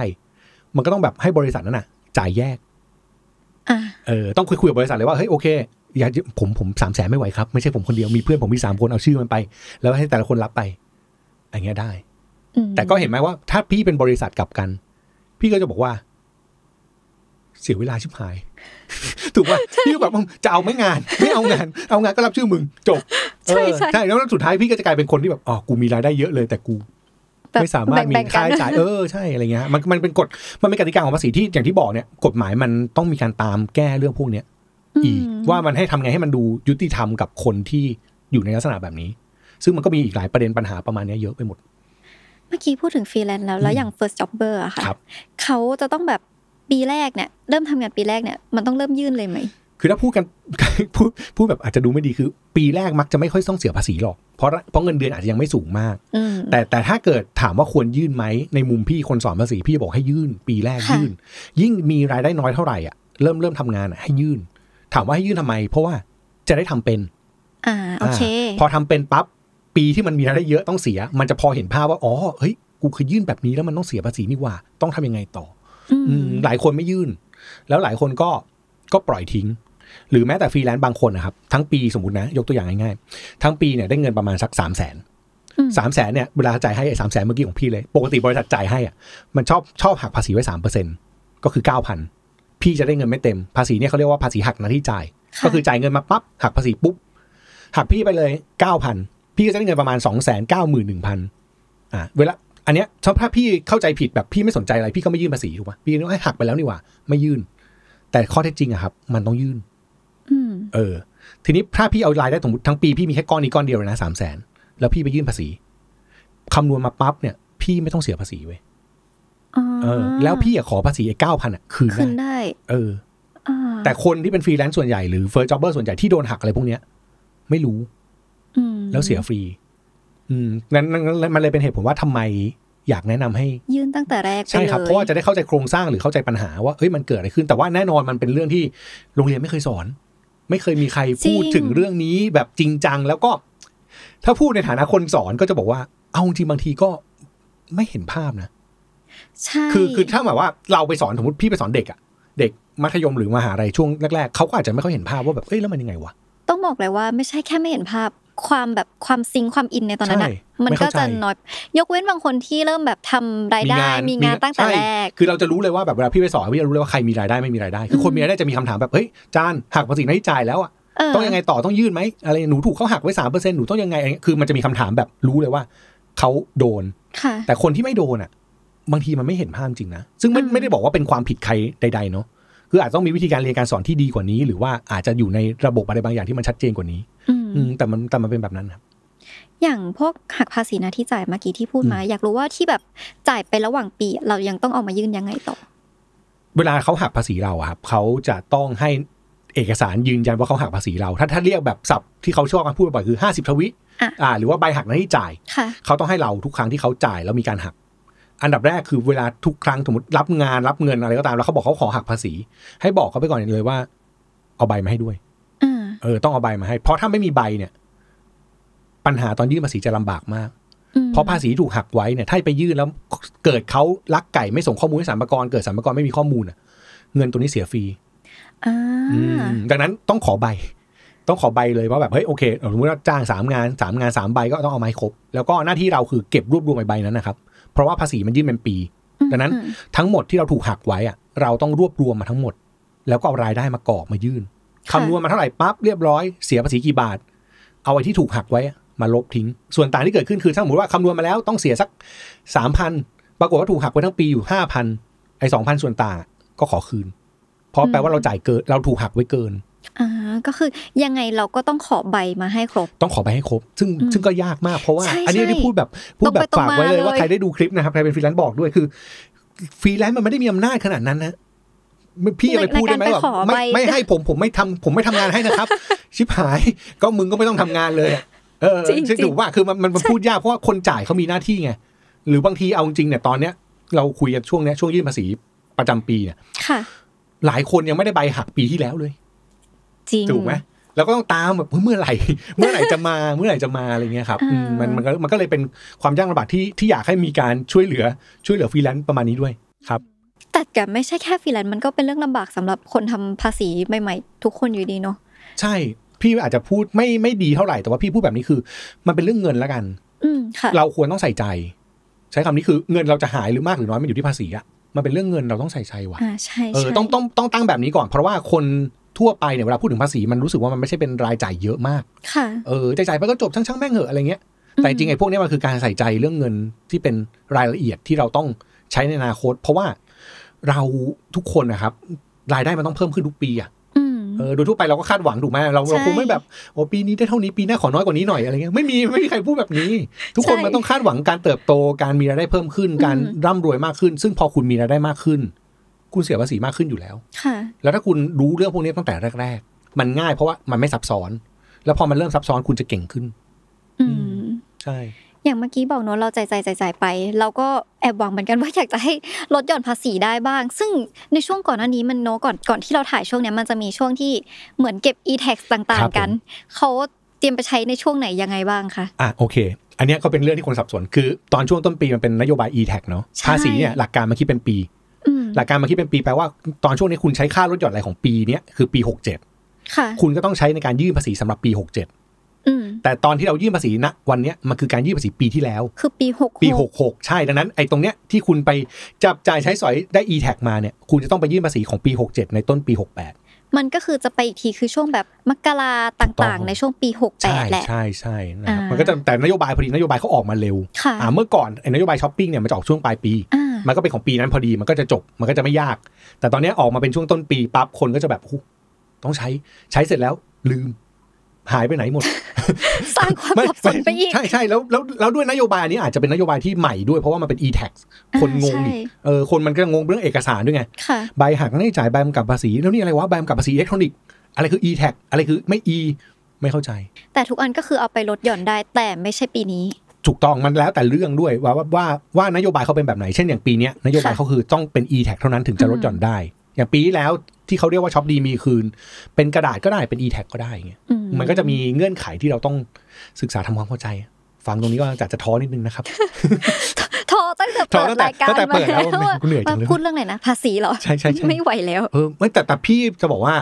Speaker 1: มันก็ต้องแบบให้บริษัทนั้นน่ะ จ่ายแยกเออต้องคุยคุยกับบริษัทเลยว่าเฮ้ยโอเคอย่าผมผมสามแสนไม่ไหวครับไม่ใช่ผมคนเดียวมีเพื่อนผมมีสามคนเอาชื่อมันไป แล้วให้แต่ละคนรับไป อย่างเงี้ยได้แต่ก็เห็นไหมว่า ถ้าพี่เป็นบริษัทกลับกัน พี่ก็จะบอกว่า เสียเวลาชิบหาย ถูกป่ะพี่แบบจะเอาไม่งาน ไม่เอางานเอางานก็รับชื่อมึงจบใช่ใช่แล้วสุดท้ายพี่ก็จะกลายเป็นคนที่แบบอ๋อกูมีรายได้เยอะเลย แต่กู
Speaker 3: ไม่สามารถมีค
Speaker 1: ่าใช้จ่ายเออใช่อะไรเงี้ยมันมันเป็นกฎมันเป็นกติกาของภาษีที่อย่างที่บอกเนี่ยกฎหมายมันต้องมีการตามแก้เรื่องพวกเนี้ยอีกว่ามันให้ทำไงให้มันดูยุติธรรมกับคนที่อยู่ในลักษณะแบบนี้ ซึ่งมันก็มีอีกหลายประเด็นปัญหาประมาณนี้เยอะไปหมด
Speaker 2: เมื่อกี้พูดถึงฟรีแลนซ์แล้วแล้วอย่าง first jobber อะค่ะเขาจะต้องแบบปีแรกเนี่ยเริ่มทำงานปีแรกเนี่ยมันต้องเริ่มยื่นเลยไหม
Speaker 1: คือถ้าพูดกันพูดพูดแบบอาจจะดูไม่ดีคือปีแรกมักจะไม่ค่อยต้องเสียภาษีหรอก เพราะเพราะเงินเดือนอาจจะยังไม่สูงมาก แต่แต่ถ้าเกิดถามว่าควรยื่นไหมในมุมพี่คนสอนภาษี พี่บอกให้ยื่น ปีแรกยื่น ยิ่งมีรายได้น้อยเท่าไหร่อ่ะเริ่มเริ่มทำงานให้ยื่นถามว่าให้ยื่นทำไมเพราะว่าจะได้ทำเป็น
Speaker 3: อ่าโอเค พอท
Speaker 1: ำเป็นปั๊บปีที่มันมีรายได้เยอะต้องเสีย มันจะพอเห็นภาพว่าอ๋อเฮ้ยกูเคยยื่นแบบนี้แล้วมันต้องเสียภาษีนี่ว่า ต้องทำยังไงต่อ อืหลายคนไม่ยื่น แล้วหลายคนก็ก็ปล่อยทิ้ง หรือแม้แต่ฟรีแลนซ์บางคนนะครับทั้งปีสมมตินะ ยกตัวอย่างง่ายๆทั้งปีเนี่ยได้เงินประมาณสักสามแสนสามแสนเนี่ยเวลาจ่ายให้ไอ้สามแสนเมื่อกี้ของพี่เลย ปกติบริษัทจ่ายให้อ่ะมันชอบชอบหักภาษีไว้สามเปอร์เซ็นก็คือเก้าพันพี่จะได้เงินไม่เต็มภาษีเนี่ยเขาเรียกว่า ภาษีหักหน้าที่จ่าย ก็คือจ่ายเงินมาปั๊บหักภาษีปุ๊บ หักพี่ไปเลยเก้าพันพี่ก็จะได้เงินประมาณสองแสนเก้าหมื่นหนึ่งพันอ่าเวลาอันเนี้ยถ้าพี่เข้าใจผิดแบบพี่ไม่สนใจอะไร พี่ก็ไม่ยื่นภาษีถูกปะพี่นึกว่าหักไปแล้วนี่หว่าไม่ยื่น แต่ข้อเท็จจริงอะครับ มันต้องยื่นเออ ทีนี้ถ้าพี่เอารายได้สมมติทั้งปีพี่มีแค่ก้อนนี้ก้อนเดียวเลยนะสามแสนแล้วพี่ไปยื่นภาษีคำนวณมาปั๊บเนี่ยพี่ไม่ต้องเสียภาษีเว้ยเออแล้วพี่อกขอภาษีไอ้เก้าพันอะคืนได้ได้เออแต่คนที่เป็นฟรีแลนซ์ส่วนใหญ่หรือเฟิร์สจ็อบเบอร์ส่วนใหญ่ ที่โดนหักอะไรพวกเนี้ย ไม่รู้แล้วเสียฟรีอืม นั้นมันเลยเป็นเหตุผลว่าทำไมอยากแนะนำให้
Speaker 2: ยื่นตั้งแต่แรกใช่ครับ เพราะว
Speaker 1: ่าจะได้เข้าใจโครงสร้างหรือเข้าใจปัญหาว่าเอ้ยมันเกิดอะไรขึ้น แต่ว่าแน่นอนมันเป็นเรื่องที่โรงเรียนไม่เคยสอน ไม่เคยมีใครพูดถึงเรื่องนี้แบบจริงจังแล้วก็ ถ้าพูดในฐานะคนสอนก็จะบอกว่า เอาจริงบางทีก็ไม่เห็นภาพนะช่คือคือถ้าแบบว่าเราไปสอนสมมติพี่ไปสอนเด็กอะเด็กมัธยมหรือมหาลัยช่วงแรกๆเขาก็อาจจะไม่ค่อยเห็นภาพว่าแบบเอ้ยแล้วมันยังไงวะ
Speaker 2: ต้องบอกเลยว่าไม่ใช่แค่ไม่เห็นภาพความแบบความซิงความอินในตอนนั้นอะมันก็จะน้อยยกเว้นบางคนที่เริ่มแบบทำรายได้ มีงานตั้งแต่แรก
Speaker 1: คือเราจะรู้เลยว่าแบบเวลาพี่ไปสอนพี่จะรู้เลยว่าใครมีรายได้ไม่มีรายได้ คือคนมีรายได้จะมีคำถามแบบเฮ้ยจานหักภาษีไม่จ่ายแล้วอะต้องยังไงต่อต้องยื่นไหมอะไรหนูถูกเขาหักไว้สามเปอร์เซ็นต์หนูต้องยังไงอคือมันจะมีคำถามแบบรู้เลยว่าเขาโดนแต่คนที่ไม่โดนอะบางทีมันไม่เห็นภาพจริงนะ ซึ่งไม่ไม่ได้บอกว่าเป็นความผิดใครใด ๆเนาะคืออาจต้องมีวิธีการเรียนการสอนที่ดีกว่านี้ หรือว่าอาจจะอยู่ในระบบอะไรบางอย่างที่มันชัดเจนกว่านี้ อืแต่มันแต่มันเป็นแบบนั้นครับ
Speaker 2: อย่างพวกหักภาษีนะที่จ่ายเมื่อกี้ที่พูดมา อยากรู้ว่าที่แบบจ่ายไประหว่างปี เรายังต้องเอามายื่นยังไงต่อ
Speaker 1: เวลาเขาหักภาษีเราครับเขาจะต้องให้เอกสารยืนยันว่าเขาหักภาษีเรา ถ้าถ้าเรียกแบบศัพท์ที่เขาชอบกันพูดบ่อยคือิบทวิอ่า หรือว่าใบหักหน้าที่จ่ายเขาต้องให้เราทุกครั้งที่เขาจ่ายแล้วมีการหักอันดับแรกคือเวลาทุกครั้งสมมติรับงานรับเงินอะไรก็ตาม แล้วเขาบอกเขาขอหักภาษี ให้บอกเขาไปก่อนเลยว่าเอาใบมาให้ด้วยเออ ต้องเอาใบมาให้ เพราะถ้าไม่มีใบเนี่ยปัญหาตอนยื่นภาษีจะลำบากมากเพราะภาษีถูกหักไว้เนี่ยถ้าไปยื่นแล้วเกิดเขาลักไก่ไม่ส่งข้อมูลให้สารปกรเกิดสารปกรไม่มีข้อมูลเงินตัวนี้เสียฟรีดังนั้นต้องขอใบ ต้องขอใบเลยว่าแบบเฮ้ยโอเคสมมติว่าจ้างสามงานสามงานสามใบก็ต้องเอาไม้ครบ แล้วก็หน้าที่เราคือเก็บรวบรวมใบนั้นนะครับเพราะว่าภาษีมันยื่นเป็นปีดังนั้นทั้งหมดที่เราถูกหักไว้อะเราต้องรวบรวมมาทั้งหมด แล้วก็เอารายได้มากอกมายื่นคำนวณมาเท่าไหร่ปั๊บเรียบร้อยเสียภาษีกี่บาท เอาไอ้ที่ถูกหักไว้มาลบทิ้ง ส่วนต่างที่เกิดขึ้นคือถ้าสมมติว่าคำนวณมาแล้วต้องเสียสักสามพันปรากฏว่าถูกหักไว้ทั้งปีอยู่ห้าพันไอ้สองพันส่วนต่างก็ขอคืน เพราะแปลว่าเราจ่ายเกินเราถูกหักไว้เกิน
Speaker 2: อ่าก็คือยังไงเราก็ต้องขอใบมาให้ครบ
Speaker 1: ต้องขอใบให้ครบ ซึ่งซึ่งก็ยากมากเพราะว่า อันนี้ที่พูดแบบพูดแบบฝากไว้เลย ว่าใครได้ดูคลิปนะครับใครเป็นฟรีแลนซ์บอกด้วย คือฟรีแลนซ์มันไม่ได้มีอำนาจขนาดนั้นนะพี่ไปพูดได้ไหมว่าไม่ไม่ให้ผมผมไม่ทำผมไม่ทำงานให้นะครับ ชิบหายก็มึงก็ไม่ต้องทำงานเลยเออใช่ถูกว่าคือมันมันพูดยากเพราะว่าคนจ่ายเขามีหน้าที่ไงหรือบางทีเอาจริงเนี่ยตอนเนี้ยเราคุยกันช่วงเนี้ยช่วงยื่นภาษีประจำปีเนี่ยหลายคนยังไม่ได้ใบหักปีที่แล้วเลยจริงถูกไหมแล้วก็ต้องตามแบบเมื่อไหร่ เมื่อไหร่จะมาเมื่อไหร่จะมาอะไรเงี้ยครับมันมันก็มันก็เลยเป็นความยากลำบากที่ที่อยากให้มีการช่วยเหลือช่วยเหลือฟรีแลนซ์ประมาณนี้ด้วยครับ
Speaker 2: แต่กับไม่ใช่แค่ฟรีแลนซ์มันก็เป็นเรื่องลำบากสำหรับคนทำภาษีใหม่ๆทุกคนอยู่ดีเนาะ
Speaker 1: ใช่พี่อาจจะพูดไม่ไม่ดีเท่าไหร่แต่ว่าพี่พูดแบบนี้คือ มันเป็นเรื่องเงินแล้วกัน
Speaker 2: อืเราควร
Speaker 1: ต้องใส่ใจใช้คำนี้คือเงินเราจะหายหรือมากหรือน้อยมันอยู่ที่ภาษีอะมันเป็นเรื่องเงินเราต้องใส่ใจว่ะ
Speaker 3: ่ใช่เออต้อง
Speaker 1: ต้องต้องตั้งแบบนี้ก่อนเพราะว่าคนทั่วไป เนี่ยเวลาพูดถึงภาษีมันรู้สึกว่า มันไม่ใช่เป็นรายจ่ายเยอะมาก ค่ะ เออจ่ายจ่ายไปก็จบช่างช่างแม่งเหอะอะไรเงี้ย แต่จริงไอ้พวกนี้มันคือการใส่ใจเรื่องเงินที่เป็นรายละเอียดที่เราต้องใช้ในอนาคต เพราะว่าเราทุกคนนะครับ รายได้มันต้องเพิ่มขึ้นทุกปีอะโดยทั่วไปเราก็คาดหวังถูกไหมเราเราคงไม่แบบโอ้ปีนี้ได้เท่านี้ปีหน้าขอน้อยกว่านี้หน่อยอะไรเงี้ยไม่มีไม่มีใครพูดแบบนี้ ทุกคนมันต้องคาดหวังการเติบโตการมีรายได้เพิ่มขึ้น การร่ำรวยมากขึ้น ซึ่งพอคุณมีรายได้มากขึ้นคุณเสียภาษีมากขึ้นอยู่แล้ว ค่ะ แล้วถ้าคุณรู้เรื่องพวกนี้ตั้งแต่แรกๆ มันง่ายเพราะว่ามันไม่ซับซ้อน แล้วพอมันเริ่มซับซ้อนคุณจะเก่งขึ้น
Speaker 2: อืม ใช่ อย่างเมื่อกี้บอกเนาะเราใจใจใจใจไป เราก็แอบหวังเหมือนกันว่า อยากจะให้ลดหย่อนภาษีได้บ้าง ซึ่งในช่วงก่อนหน้านี้มันโนก่อนก่อนที่เราถ่ายช่วงเนี้ยมันจะมีช่วงที่เหมือนเก็บ e-tax ต่างๆกัน เขาเตรียมไปใช้ในช่วงไหนยังไงบ้างคะ
Speaker 1: อ่ะโอเค อันนี้ก็เป็นเรื่องที่คนสับสนคือตอนช่วงต้นปีมันเป็นนโยบาย e-tax เนาะ ภาษีเนี่ยหลักการมันคิดเป็นปีหลักการมาคิดเป็นปีแปลว่าตอนช่วงนี้คุณใช้ค่าลดหย่อนอะไรของปีเนี้ยคือปีหกเจ็ดคุณก็ต้องใช้ในการยื่นภาษีสำหรับปีหกเจ็ดแต่ตอนที่เรายื่นภาษีณวันเนี้ยมันคือการยื่นภาษีปีที่แล้ว คือปีหกปีหกหกใช่ดังนั้นไอ้ตรงเนี้ยที่คุณไปจับจ่ายใช้สอยได้ e t a ทมาเนี่ยคุณจะต้องไปยื่นภาษีของปีหกเจ็ดในต้นปีหกแปด
Speaker 2: มันก็คือจะไปอีกทีคือช่วงแบบมกราต่างๆ ในช่วงปี6กแปดแหละ
Speaker 1: ใช่ใช่ใช่มันก็จะแต่นโยบายพอดีนโยบายเขาออกมาเร็วอ่าเมื่อก่อนนโยบายช้อปปิ้งเนี่ยมันจะออกช่วงปลายปีมันก็เป็นของปีนั้นพอดีมันก็จะจบมันก็จะไม่ยาก แต่ตอนนี้ออกมาเป็นช่วงต้นปีปั๊บคนก็จะแบบ ต้องใช้ใช้เสร็จแล้วลืม หายไปไหนหมด สร้างความสับสนไปอีกใช่ใช่แล้วแล้วแล้วด้วยนโยบายอันนี้อาจจะเป็นนโยบายที่ใหม่ด้วยเพราะว่ามันเป็น e-tax คนงงอีกเออคนมันก็งงเรื่องเอกสาร ด้วยไงใบหักค่ใ้จ่ายใบกำกับภาษีแล้วนี่อะไรวะใบกำกับภาษีอิเล็กทรอนิกส์อะไรคือ e-tax อะไรคือไม่ e ไม่เข้าใจ
Speaker 2: แต่ทุกอันก็คือเอาไปลดหย่อนได้ แต่ไม่ใช่ปีนี้
Speaker 1: ถูกต้องมันแล้วแต่เรื่องด้วยว่า ว่าว่านโยบายเขาเป็นแบบไหนเช่นอย่างปีนี้นโยบายเขาคือต้องเป็น e tag เท่านั้นถึงจะลดหย่อนได้อย่างปีที่แล้วที่เขาเรียกว่าช็อปดีมีคืน เป็นกระดาษก็ได้เป็น e tag ก็ได้เงี้ยมันก็จะมีเงื่อนไขที่เราต้องศึกษาทำความเข้าใจ ฟังตรงนี้ก็อาจจะท้อนิดนึงนะครับ
Speaker 2: ท้อตั้งแต่เปิดรายการมาแล้วคุณเหนื่อยจังเลยพูดเรื่องไหนนะภาษีเหรอใช่ใช่ไม่ไหวแล้ว เ
Speaker 1: ออไม่แต่แต่พี่จะบอกว่า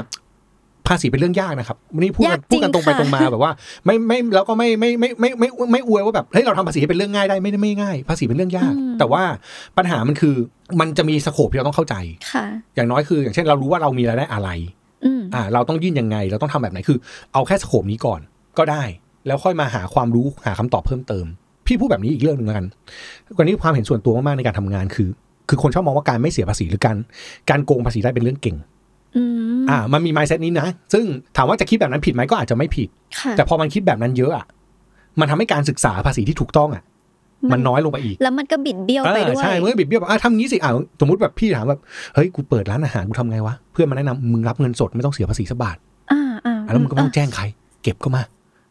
Speaker 1: ภาษีเป็นเรื่องยากนะครับนี่พูดกันพูดกันตรงไปตรงมาแบบว่าไม่ไม่แล้วก็ไม่ไม่ไม่ไม่ไม่ไม่อวยว่าแบบเฮ้ยเราทำภาษีให้เป็นเรื่องง่ายได้ไม่ได้ไม่ง่าย ภาษีเป็นเรื่องยาก แต่ว่าปัญหามันคือ มันจะมีสโคปที่เราต้องเข้าใจค่ะ อย่างน้อยคือ อย่างเช่นเรารู้ว่าเรามีรายได้อะไรอ่า เราต้องยื่นยังไงเราต้องทำแบบไหนคือ เอาแค่สโคปนี้ก่อนก็ได้ แล้วค่อยมาหาความรู้หาคำตอบเพิ่มเติม พี่พูดแบบนี้อีกเรื่องหนึ่งแล้วกันวรณนี้ความเห็นส่วนตัวมากๆในการทำงานคือ คือคนชอบมองว่าการไม่เสียภาษีหรือการการโกงภาษีได้เป็นเรื่องเก่ง อือ่า มันมีไมซ์เซ็ตนี้นะ ซึ่งถามว่าจะคิดแบบนั้นผิดไหมก็อาจจะไม่ผิด แต่พอมันคิดแบบนั้นเยอะอ่ะมันทำให้การศึกษาภาษีที่ถูกต้องอ่ะ มันน้อยลงไปอีก แล้
Speaker 2: วมันก็บิดเบี้ยวไปด้วยใช่เมื่ก็บ
Speaker 1: ิดเบี้ยวอ่ะทำงี้สิอ่าสมมติแบบพี่ถามแบบเฮ้ยกูเปิดร้านอาหารกูทำไงวะ เพื่อนมาแนะนำมึงรับเงินสดไม่ต้องเสียภาษีสบาท
Speaker 3: อ่าอ่าแล้วมึง
Speaker 1: ก็ต้องแจ้งใครเก็บก็มา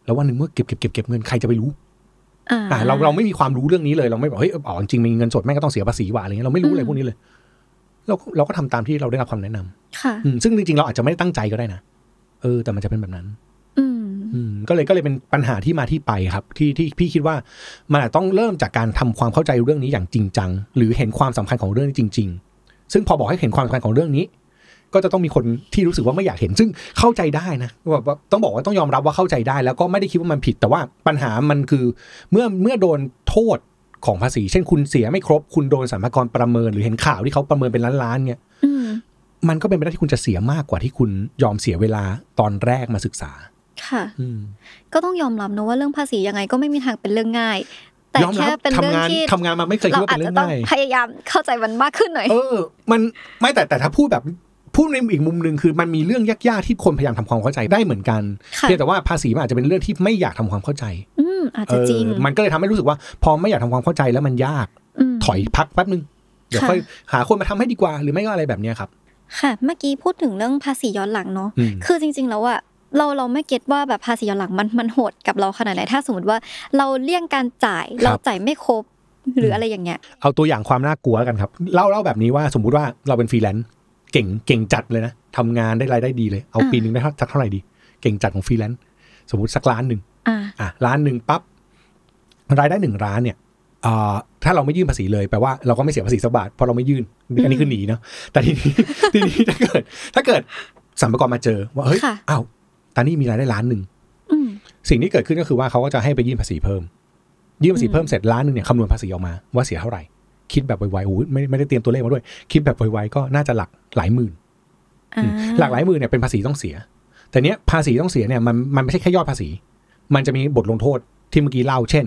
Speaker 1: แล้ววันหนึ่งเมื่อเก็บเก็บเก็บเก็บเงินใครจะไปรู้ อ่าเราเราไม่มีความรู้เรื่องนี้เลยเราไม่บอกเฮ้ยอ๋อจริงมีเงินสดแม่งก็ต้องเสียภาษีว่ะอะไรเงี้ยเราไม่รู้เลยพวกนี้เลยเราเราก็ทำตามที่เราได้รับความแนะนำค่ะ ซึ่งจริงๆเราอาจจะไม่ได้ตั้งใจก็ได้นะ เออ แต่มันจะเป็นแบบนั้น อืม ก็เลยก็เลยเป็นปัญหาที่มาที่ไปครับ ที่ที่พี่คิดว่ามันต้องเริ่มจากการทำความเข้าใจเรื่องนี้อย่างจริงจังหรือเห็นความสำคัญของเรื่องนี้จริงๆ ซึ่งพอบอกให้เห็นความสำคัญของเรื่องนี้ ก็จะต้องมีคนที่รู้สึกว่าไม่อยากเห็นซึ่งเข้าใจได้นะว่าต้องบอกว่าต้องยอมรับว่าเข้าใจได้ แล้วก็ไม่ได้คิดว่ามันผิด แต่ว่าปัญหามันคือเมื่อเมื่อโดนโทษของภาษีเช่นคุณเสียไม่ครบคุณโดนสรรพากรประเมินหรือเห็นข่าวที่เขาประเมินเป็นล้านๆเนี่ยมันก็เป็นไปได้ที่คุณจะเสียมากกว่าที่คุณยอมเสียเวลาตอนแรกมาศึกษา
Speaker 2: ค่ะก็ต้องยอมรับนะว่าเรื่องภาษียังไงก็ไม่มีทางเป็นเรื่องง่าย แต่แค่เป็นเรื่องที่ทำงานมาไม่เคยคิดว่าเป็นเรื่องง่ายพยายามเข้าใจมันมากขึ้นหน่อย เออ
Speaker 1: มันไม่แต่แต่ถ้าพูดแบบพูดในอีกมุมหนึ่งคือมันมีเรื่องยากๆที่คนพยายามทำความเข้าใจได้เหมือนกัน เพียงแต่ว่าภาษีมันอาจจะเป็นเรื่องที่ไม่อยากทำความเข้าใจ
Speaker 2: อาจจะจริงมันก็เลยทำให้รู้
Speaker 1: สึกว่าพอไม่อยากทำความเข้าใจแล้วมันยาก ถอยพักแป๊บนึงเดี๋ยวค่อยหาคนมาทำให้ดีกว่า หรือไม่ก็อะไรแบบนี้ครับ
Speaker 2: ค่ะ เมื่อกี้พูดถึงเรื่องภาษีย้อนหลังเนาะคือจริงๆ แล้วอะเราเราไม่เก็ตว่าแบบภาษีย้อนหลังมันมันโหดกับเราขนาดไหนถ้าสมมติว่าเราเลี่ยงการจ่ายเราจ่ายไม่ครบ หรืออะไรอย่างเงี้ย
Speaker 1: เอาตัวอย่างความน่ากลัวกันครับเล่าเล่าแบบนี้ว่าสมมุติว่าเราเป็นฟรีแลนซ์เก่งเก่งจัดเลยนะทำงานได้รายได้ดีเลย เอาปีนึงได้สักเท่าไหร่ดี เก่งจัดของฟรีแลนซ์สมมติสักล้านหนึ่งอ่ะร้านหนึ่งปั๊บรายได้หนึ่งร้านเนี่ยถ้าเราไม่ยื่นภาษีเลยแปลว่าเราก็ไม่เสียภาษีสักบาทเพราะเราไม่ยื่น อันนี้คือหนีเนาะแต่ทีนี้ทีนี้ถ้าเกิด ถ้าเกิดสัมภาระมาเจอว่าเฮ้ยอ้าวตอนนี้มีรายได้ล้านหนึ่งสิ่งที่เกิดขึ้นก็คือว่าเขาก็จะให้ไปยื่นภาษีเพิ่ม ยื่นภาษีเพิ่มเสร็จล้านหนึ่งเนี่ยคำนวณภาษีออกมาว่าเสียเท่าไหร่คิดแบบไวๆโอ้ไม่ไม่ได้เตรียมตัวเลขมาด้วย คิดแบบไวๆก็น่าจะหลักหลายหมื่นหลักหลายหมื่นเนี่ยเป็นภาษีต้องเสีย แต่เนี้ยภาษีต้องเสียเนี่ย มันมันไม่ใช่แค่ยอดภาษีมันจะมีบทลงโทษที่เมื่อกี้เล่า เช่น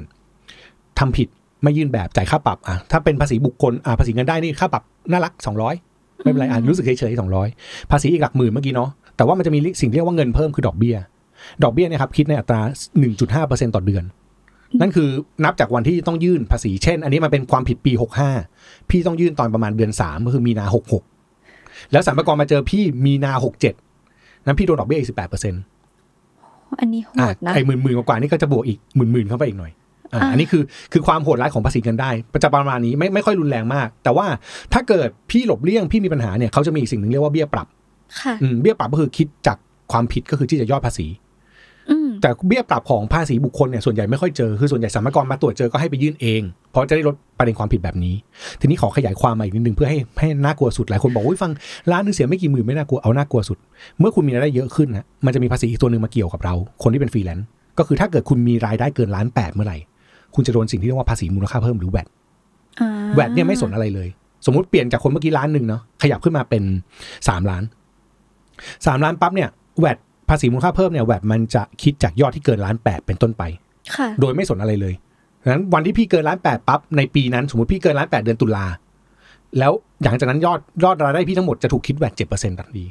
Speaker 1: ทำผิดไม่ยื่นแบบจ่ายค่าปรับอ่ะถ้าเป็นภาษีบุคคลอ่ะภาษีเงินได้นี่ค่าปรับน่ารักสองร้อยไม่เป็นไรอ่ะรู้สึกเฉยๆสองร้อยภาษีอีกหลักหมื่นเมื่อกี้เนาะแต่ว่ามันจะมีสิ่งเรียกว่าเงินเพิ่มคือดอกเบี้ย ดอกเบี้ยเนี่ยครับคิดในอัตรา 1.5%ต่อเดือน นั่นคือนับจากวันที่ต้องยื่นภาษี เช่น อันนี้มันเป็นความผิดปี65พี่ต้องยื่นตอนประมาณเดือน3ก็คือมีนา66แล้วสรรพากรมาเจอพี่มีนา67นั้นพี่โดนดอกเบี้ยอีก18%เ
Speaker 2: อันนี้โหดนะไอ้หมื่
Speaker 1: นหมื่นกว่านี่ก็จะบวกอีก หมื่นหมื่นเข้าไปอีกหน่อยอันนี้คือคือความโหดร้ายของภาษีเงินได้ปจะประมาณนี้ไม่ไม่ค่อยรุนแรงมาก แต่ว่าถ้าเกิดพี่หลบเลี่ยงพี่มีปัญหาเนี่ยเขาจะมีอีกสิ่งหนึ่งเรียกว่าเบี้ยปรับ เบี้ยปรับก็คือคิดจากความผิดก็คือที่จะยอดภาษีแต่เบี้ยปรับของภาษีบุคคลเนี่ยส่วนใหญ่ไม่ค่อยเจอคือส่วนใหญ่สามกรมาตรวจเจอก็ให้ไปยื่นเอง เพราะจะได้ลดประเด็นความผิดแบบนี้ ทีนี้ขอขยายความมาอีกนิดนึงเพื่อให้ให้น่ากลัวสุดหลายคนบอกว่าฟังร้านนึงเสียไม่กี่หมื่นไม่น่ากลัวเอาน่ากลัวสุด เมื่อคุณมีรายได้เยอะขึ้นนะมันจะมีภาษีอีกตัวหนึ่งมาเกี่ยวกับเรา คนที่เป็นฟรีแลนซ์ก็คือถ้าเกิดคุณมีรายได้เกินล้านแปดเมื่อไหร่คุณจะโดนสิ่งที่เรียกว่าภาษีมูลค่าเพิ่มหรือแวดแวดเนี่ยไม่สนอะไรเลย สมมติเปลี่ยนจากคนเมื่อกี้ล้านหนึ่งเนาะขยับขึ้นมาเป็นสามล้านสามล้านปั๊บเนี่ยแวดภาษีมูลค่าเพิ่มเนี่ย แบบมันจะคิดจากยอดที่เกินล้านแปดเป็นต้นไปโดยไม่สนอะไรเลยงนั้นวันที่พี่เกินล้านแปดปั๊บ ในปีนั้นสมมติพี่เกินล้านแปดเดือนตุลาแล้วหลังจากนั้นยอดยอดรายได้พี่ทั้งหมดจะถูกคิดแบบเจ็ดเปอร์เซ็นต์ทันที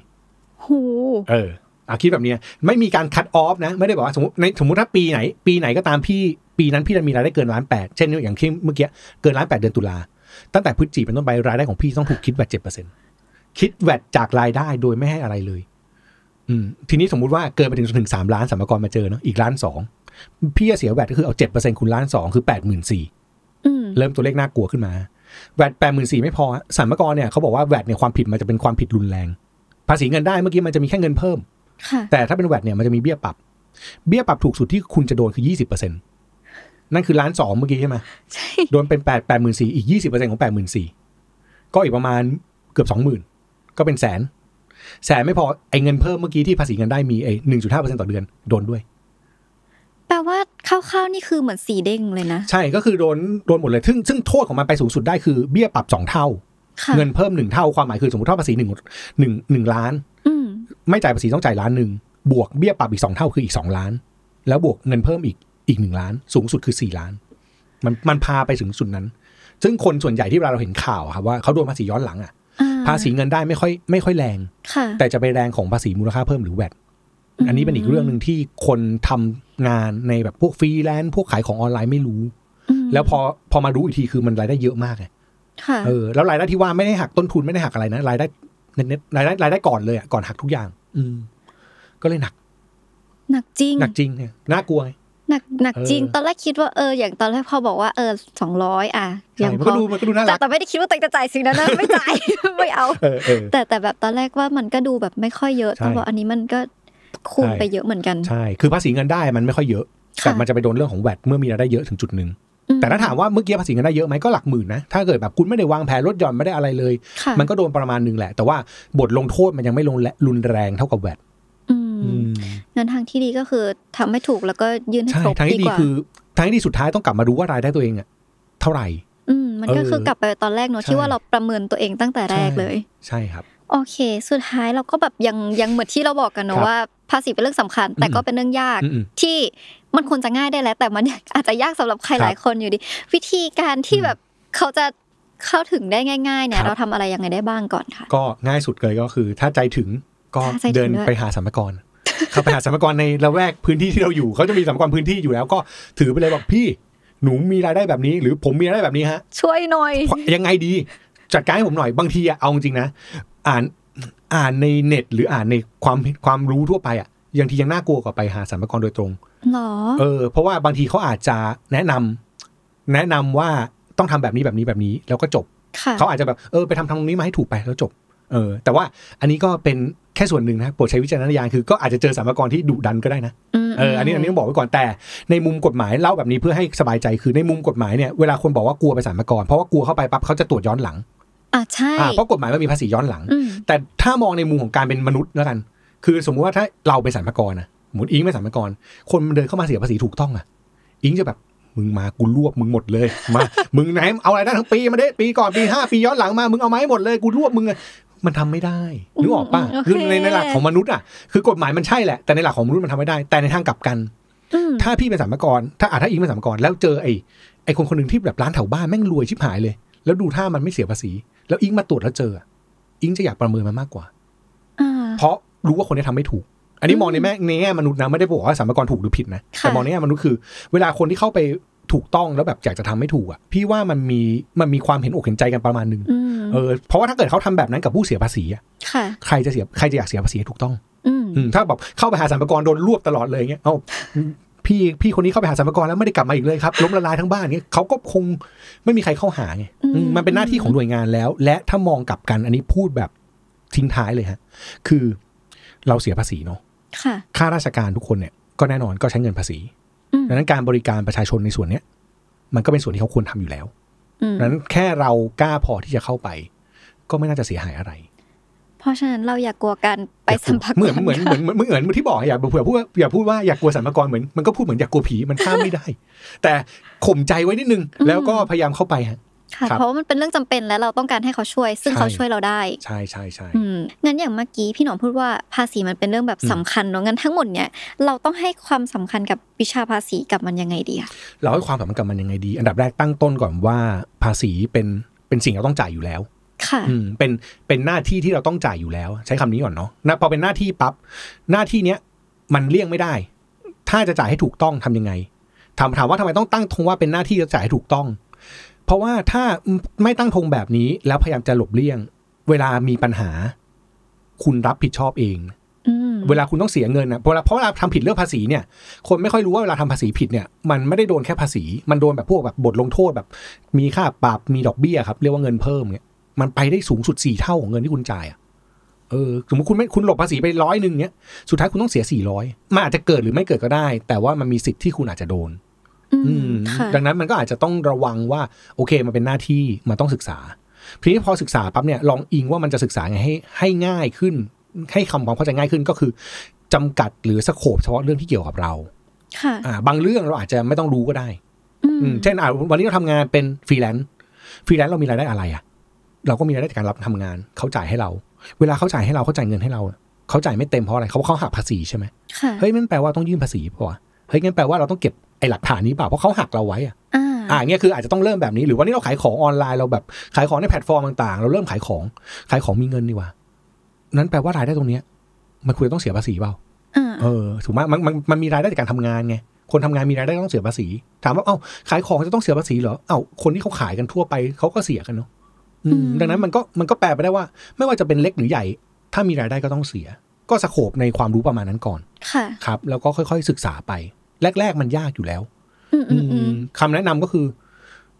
Speaker 1: เอออาคิดแบบนี้ไม่มีการคัดออฟนะ ไม่ได้บอกว่าสมมติในสมมติถ้าปีไหน ปีไหนก็ตามพี่ปีนั้นพี่จะมีรายได้เกินล้านแปดเช่นอย่างที่เมื่อกี้เกินล้านแปดเดือนตุลาตั้งแต่พฤศจิกเป็นต้นไปรายได้ของพี่ต้องถูกคิดแบบเจ็ดเปอร์เซ็นต์คิดแวดจากรายได้โดยไม่ให้อะไรเลยทีนี้สมมุติว่าเกินไปถึงถึงสามล้านสามกรมาเจอเนาะอีกล้านสองพี่จะเสียแวดก็คือเอาเจ็ดเปอร์เซ็นคูณล้านสองคือแปดหมื่นสี่เริ่มตัวเลขน่ากลัวขึ้นมา แวดแปดหมื่นสี่ไม่พอสามกรเนี่ยเขาบอกว่าแวดเนี่ยความผิดมันจะเป็นความผิดรุนแรง ภาษีเงินได้เมื่อกี้มันจะมีแค่เงินเพิ่ม แต่ถ้าเป็นแวดเนี่ยมันจะมีเบี้ยปรับ เบี้ยปรับถูกสุดที่คุณจะโดนคือยี่สิบเปอร์เซ็นต์นั่นคือล้านสองเมื่อกี้ใช่ไหมใช่โดนเป็นแปดแปดหมื่นสี่อีกยี่สิบเปอร์เซ็นต์ของแปดหมื่นสี่ก็อีกประมาณเกือบสองหมื่นก็เป็นแสนแสนไม่พอ ไอ้เงินเพิ่มเมื่อกี้ที่ภาษีเงินได้มีไอ้หนึ่งจุดห้าเปอร์เซ็นต่อเดือน โดนด้วย
Speaker 2: แปลว่าคร่าวๆนี่คือเหมือนสีเด้งเลยนะ
Speaker 1: ใช่ก็คือโดนโดนหมดเลยซึ่งซึ่งโทษของมันไปสูงสุดได้คือเบี้ยปรับสองเท่า เงินเพิ่มหนึ่งเท่า ความหมายคือสมมติท่าภาษีหนึ่งหนึ่งหนึ่งล้านไม่จ่ายภาษีต้องจ่ายล้านหนึ่งบวกเบี้ยปรับอีกสองเท่าคืออีกสองล้าน แล้วบวกเงินเพิ่มอีกอีกหนึ่งล้าน สูงสุดคือสี่ล้าน มันมันพาไปถึงสุดนั้น ซึ่งคนส่วนใหญ่ที่เเราเห็นข่าวครับว่าเขาโดนภาษีย้อนหลังอ่ะภาษีเงินได้ไม่ค่อยไม่ค่อยแรงแต่จะไปแรงของภาษีมูลค่าเพิ่มหรือแวด
Speaker 3: อันนี้เป็นอีกเรื่องหนึ่ง
Speaker 1: ที่คนทำงานในแบบพวกฟรีแลนซ์พวกขายของออนไลน์ไม่รู้ แล้วพอพอมารู้อีกที คือมันรายได้เยอะมากไงเออแล้วรายได้ที่ว่าไม่ได้หักต้นทุนไม่ได้หักอะไรนะรายได้เน็ตรายได้ รายได้ก่อนเลยอ่ะก่อนหักทุกอย่าง อืม ก็เลยหนัก หนักจริงหนักจริงเนี่ยน่ากลัวไง
Speaker 2: หนักหนักจริงตอนแรกคิดว่าเอออย่างตอนแรกพอบอกว่าเออสองร้อยอ่ะอย่างพอดูมันก็ดูน่ารักแต่ไม่ได้คิดว่าตัวเองจะจ่ายสิ่งนั้นนะไม่จ่ายไม่เอาแต่แต่แบบตอนแรกว่ามันก็ดูแบบไม่ค่อยเยอะต้องบอกอันนี้มันก็คูณไปเยอะเหมือนกันใช
Speaker 1: ่คือภาษีเงินได้มันไม่ค่อยเยอะแต่มันจะไปโดนเรื่องของแวดเมื่อมีรายได้เยอะถึงจุดหนึ่งแต่ถ้าถามว่าเมื่อกี้ภาษีเงินได้เยอะไหมก็หลักหมื่นนะถ้าเกิดแบบคุณไม่ได้วางแผนลดหย่อนไม่ได้อะไรเลย มันก็โดนประมาณหนึ่งแหละ แต่ว่าบทลงโทษมันยังไม่ลงรุนแรงเท่ากับแวด
Speaker 2: เงินทางที่ดีก็คือทำให้ถูกแล้วก็ยื่นให้ครบทางที่ดีคือ
Speaker 1: ทางที่ดีสุดท้ายต้องกลับมาดูว่ารายได้ตัวเองอะเท่าไหร่
Speaker 2: อืมมันก็คือกลับไปตอนแรกเนอะที่ว่าเราประเมินตัวเองตั้งแต่แรกเลย ใช่ครับ โอเค สุดท้ายเราก็แบบยังยังเหมือนที่เราบอกกันเนอะว่าภาษีเป็นเรื่องสำคัญแต่ก็เป็นเรื่องยากที่มันควรจะง่ายได้แล้ว แต่มันอาจจะยากสำหรับใครหลายคนอยู่ดี วิธีการที่แบบเขาจะเข้าถึงได้ง่าย ๆเนี่ยเราทำอะไรยังไงได้บ้างก่อนค่
Speaker 1: ะ ก็ง่ายสุดเลยก็คือถ้าใจถึงก็เดินไปหาสมรารเข้าไปหาสัมพาระในละแวกพื้นที่ที่เราอยู่เขาจะมีสัมพาระพื้นที่อยู่แล้ว ก็ถือไปเลยบอกพี่ หนูมีรายได้แบบนี้ หรือผมมีรายได้แบบนี้ฮะ ช่วยหน่อยยังไงดีจัดการให้ผมหน่อยบางทีอะเอาจริงนะอ่านอ่านในเน็ตหรืออ่านในความความรู้ทั่วไปอะยังทียังน่ากลัวกว่าไปหาสัมพาระโดยตรงหรอเออเพราะว่าบางทีเขาอาจจะแนะนำแนะนำว่าต้องทำแบบนี้แบบนี้แบบนี้ แล้วก็จบเขาอาจจะแบบเออไปทำทางนี้มาให้ถูกไปแล้วจบเออแต่ว่าอันนี้ก็เป็นแค่ส่วนหนึ่งนะโปรดใช้วิจารณญาณคือ ก็อาจจะเจอสารพากรที่ดุดันก็ได้นะเอออันนี้อันนี้ต้องบอกไว้ก่อนแต่ในมุมกฎหมายเล่าแบบนี้เพื่อให้สบายใจคือในมุมกฎหมายเนี่ยเวลาคนบอกว่ากลัวไปสารพากรเพราะว่า กลัวเข้าไปปั๊บเขาจะตรวจย้อนหลังอ่าใช่เพราะกฎหมายมันมีภาษีย้อนหลัง แต่ถ้ามองในมุมของการเป็นมนุษย์แล้วกัน คือสมมุติว่าถ้าเราไปสาสารพากรนะหมุนอิงไปสาสารพากรคนมันเดินเข้ามาเสียภาษีถูกต้องอ่ะ อิงจะแบบมึงมากูรวบมึงหมดเลย มา มึงไหนเอาอะไรได้ทั้งปีมาเด้ปีก่อนปีห้าปีย้อนหลังมามึงเอาไม้หมดเลยกูรวบมึงมันทำไม่ได้นึกออกป่ะคือในในหลักของมนุษย์อ่ะ คือกฎหมายมันใช่แหละ แต่ในหลักของมนุษย์มันทำไม่ได้ แต่ในทางกลับกัน ถ้าพี่เป็นสามกร ถ้าอาถ้าอิงเป็นสามกร แล้วเจอไอ้ ไอ้คนคนหนึ่งที่แบบร้านแถวบ้านแม่งรวยชิบหายเลย แล้วดูท่ามันไม่เสียภาษี แล้วอิงมาตรวจแล้วเจอ อิงจะอยากประเมินมันมากกว่าเพราะรู้ว่าคนนี้ทำไม่ถูก อันนี้มองในแม่ในแง่มนุษย์นะไม่ได้บอกว่าสามกรถูกหรือผิดนะ แต่มองในแง่มนุษย์คือ เวลาคนที่เข้าไปถูกต้อง แล้วแบบอยากจะทำไม่ถูกอ่ะ พี่ว่ามันมีมันมีความเห็นอกเห็นใจกันประมาณนึงเออเพราะว่าถ้าเกิดเขาทำแบบนั้นกับผู้เสียภาษีอะใครจะเสียใครจะอยากเสียภาษีถูกต้อง อืถ้าแบบเข้าไปหาสรรพากรโดนรวบตลอดเลยเงี้ยเอ้าพี่พี่คนนี้เข้าไปหาสรรพากรแล้วไม่ได้กลับมาอีกเลยครับล้มละลายทั้งบ้านเงี้ยเขาก็คงไม่มีใครเข้าหาไงมันเป็นหน้าที่ของหน่วยงานแล้ว และถ้ามองกลับกันอันนี้พูดแบบทิ้งท้ายเลยฮะ คือเราเสียภาษีเนาะค่าราชการทุกคนเนี่ยก็แน่นอนก็ใช้เงินภาษีดังนั้นการบริการประชาชนในส่วนเนี้ย มันก็เป็นส่วนที่เขาควรทำอยู่แล้วนั้นแค่เรากล้าพอที่จะเข้าไป ก็ไม่น่าจะเสียหายอะไร
Speaker 2: เพราะฉะนั้นเราอย่ากลัวการไปสัมภาระเหมือนเหมือน
Speaker 1: เหมือนเหมือนเหมือนที่บอกอย่าเผื่อพูดอย่าพูดว่าอย่ากลัวสัมภาระเหมือนมันก็พูดเหมือนอย่ากลัวผีมันข้ามไม่ได้ แต่ข่มใจไว้นิดนึงแล้วก็พยายามเข้าไปฮะ
Speaker 2: ค่ะเพราะว่ามันเป็นเรื่องจำเป็นและเราต้องการให้เขาช่วย ซึ่งเขาช่วยเราได้
Speaker 1: ใช่ใช่ใช่
Speaker 2: งั้นอย่างเมื่อกี้พี่หนอมพูดว่าภาษีมันเป็นเรื่องแบบสำคัญเนาะงั้นทั้งหมดเนี่ย เราต้องให้ความสำคัญกับวิชาภาษีกับมันยังไงดีคะ
Speaker 1: เราให้ความสำคัญกับมันยังไงดี อันดับแรกตั้งต้นก่อนว่าภาษีเป็นเป็นสิ่งเราต้องจ่ายอยู่แล้ว ค่ะเป็นเป็นหน้าที่ที่เราต้องจ่ายอยู่แล้ว ใช้คำนี้ก่อนเนาะพอเป็นหน้าที่ปั๊บหน้าที่เนี้ยมันเลี่ยงไม่ได้ ถ้าจะจ่ายให้ถูกต้องทํำยังไงถามถามว่าทำไมต้องตั้งทงว่า เป็นหน้าที่จะจ่ายให้ถูกต้องเพราะว่าถ้าไม่ตั้งธงแบบนี้ แล้วพยายามจะหลบเลี่ยง เวลามีปัญหา คุณรับผิดชอบเองเวลาคุณต้องเสียเงินนะเพราะเพราะเวลาทำผิดเรื่องภาษีเนี่ยคนไม่ค่อยรู้ว่าเวลาทำภาษีผิดเนี่ย มันไม่ได้โดนแค่ภาษี มันโดนแบบพวกแบบบทลงโทษแบบ มีค่าปรับมีดอกเบี้ยครับ เรียกว่าเงินเพิ่มเนี่ยมันไปได้สูงสุดสี่เท่าของเงินที่คุณจ่ายอ่ะเออสมมติคุณไม่คุณหลบภาษีไปร้อยหนึ่งเนี่ยสุดท้ายคุณต้องเสียสี่ร้อยมันอาจจะเกิดหรือไม่เกิดก็ได้ แต่ว่ามันมีสิทธิ์ที่คุณอาจจะโดนดังนั้นมันก็อาจจะต้องระวังว่า โอเคมันเป็นหน้าที่มันต้องศึกษาพีนี้พอศึกษาปั๊บเนี่ยลองอิงว่ามันจะศึกษาไงให้ให้ง่ายขึ้น ให้คำความเข้าใจง่ายขึ้นก็คือ จำกัดหรือสโคบเฉพาะเรื่องที่เกี่ยวกับเรา ค่ะบางเรื่องเราอาจจะไม่ต้องรู้ก็ได้ อืเช่นวันนี้เราทำงานเป็นฟรีแลนซ์ฟรีแลนซ์เรามีรายได้อะไรอ่ะ เราก็มีรายได้จากการรับทำงานเขาจ่ายให้เรา เวลาเขาจ่ายให้เราเขาจ่ายเงินให้เราเขาจ่ายไม่เต็มเพราะอะไรเขาเขาหักภาษีใช่ไหมเฮ้ยมันแปลว่าต้องยื่นภาษีป่ะเฮ้ยงั้นแปลว่าเราต้องเก็บไอหลักฐานนี้เปล่าเพราะเขาหักเราไว้อะอ่าเงี้ยคืออาจจะต้องเริ่มแบบนี้หรือว่านี่เราขายของออนไลน์เราแบบ ขายของในแพลตฟอร์มต่างๆ เราเริ่มขายของขายของมีเงินดีกว่านั้นแปลว่ารายได้ตรงเนี้ย มันควรต้องเสียภาษีเปล่าเออถูกไหมมันมันมันมีรายได้จากการทำงานไงคนทำงานมีรายได้ต้องเสียภาษีถามว่าเอ้าขายของจะต้องเสียภาษีเหรอเอ้าคนที่เขาขายกันทั่วไปเขาก็เสียกันเนาะดังนั้นมันก็มันก็แปลไปได้ว่า ไม่ว่าจะเป็นเล็กหรือใหญ่ ถ้ามีรายได้ก็ต้องเสีย ก็สโคบในความรู้ประมาณนั้นก่อน ค่ะ ครับ แล้วก็ค่อย ๆศึกษาไปแรก ๆมันยากอยู่แล้วคำแนะนำก็คือ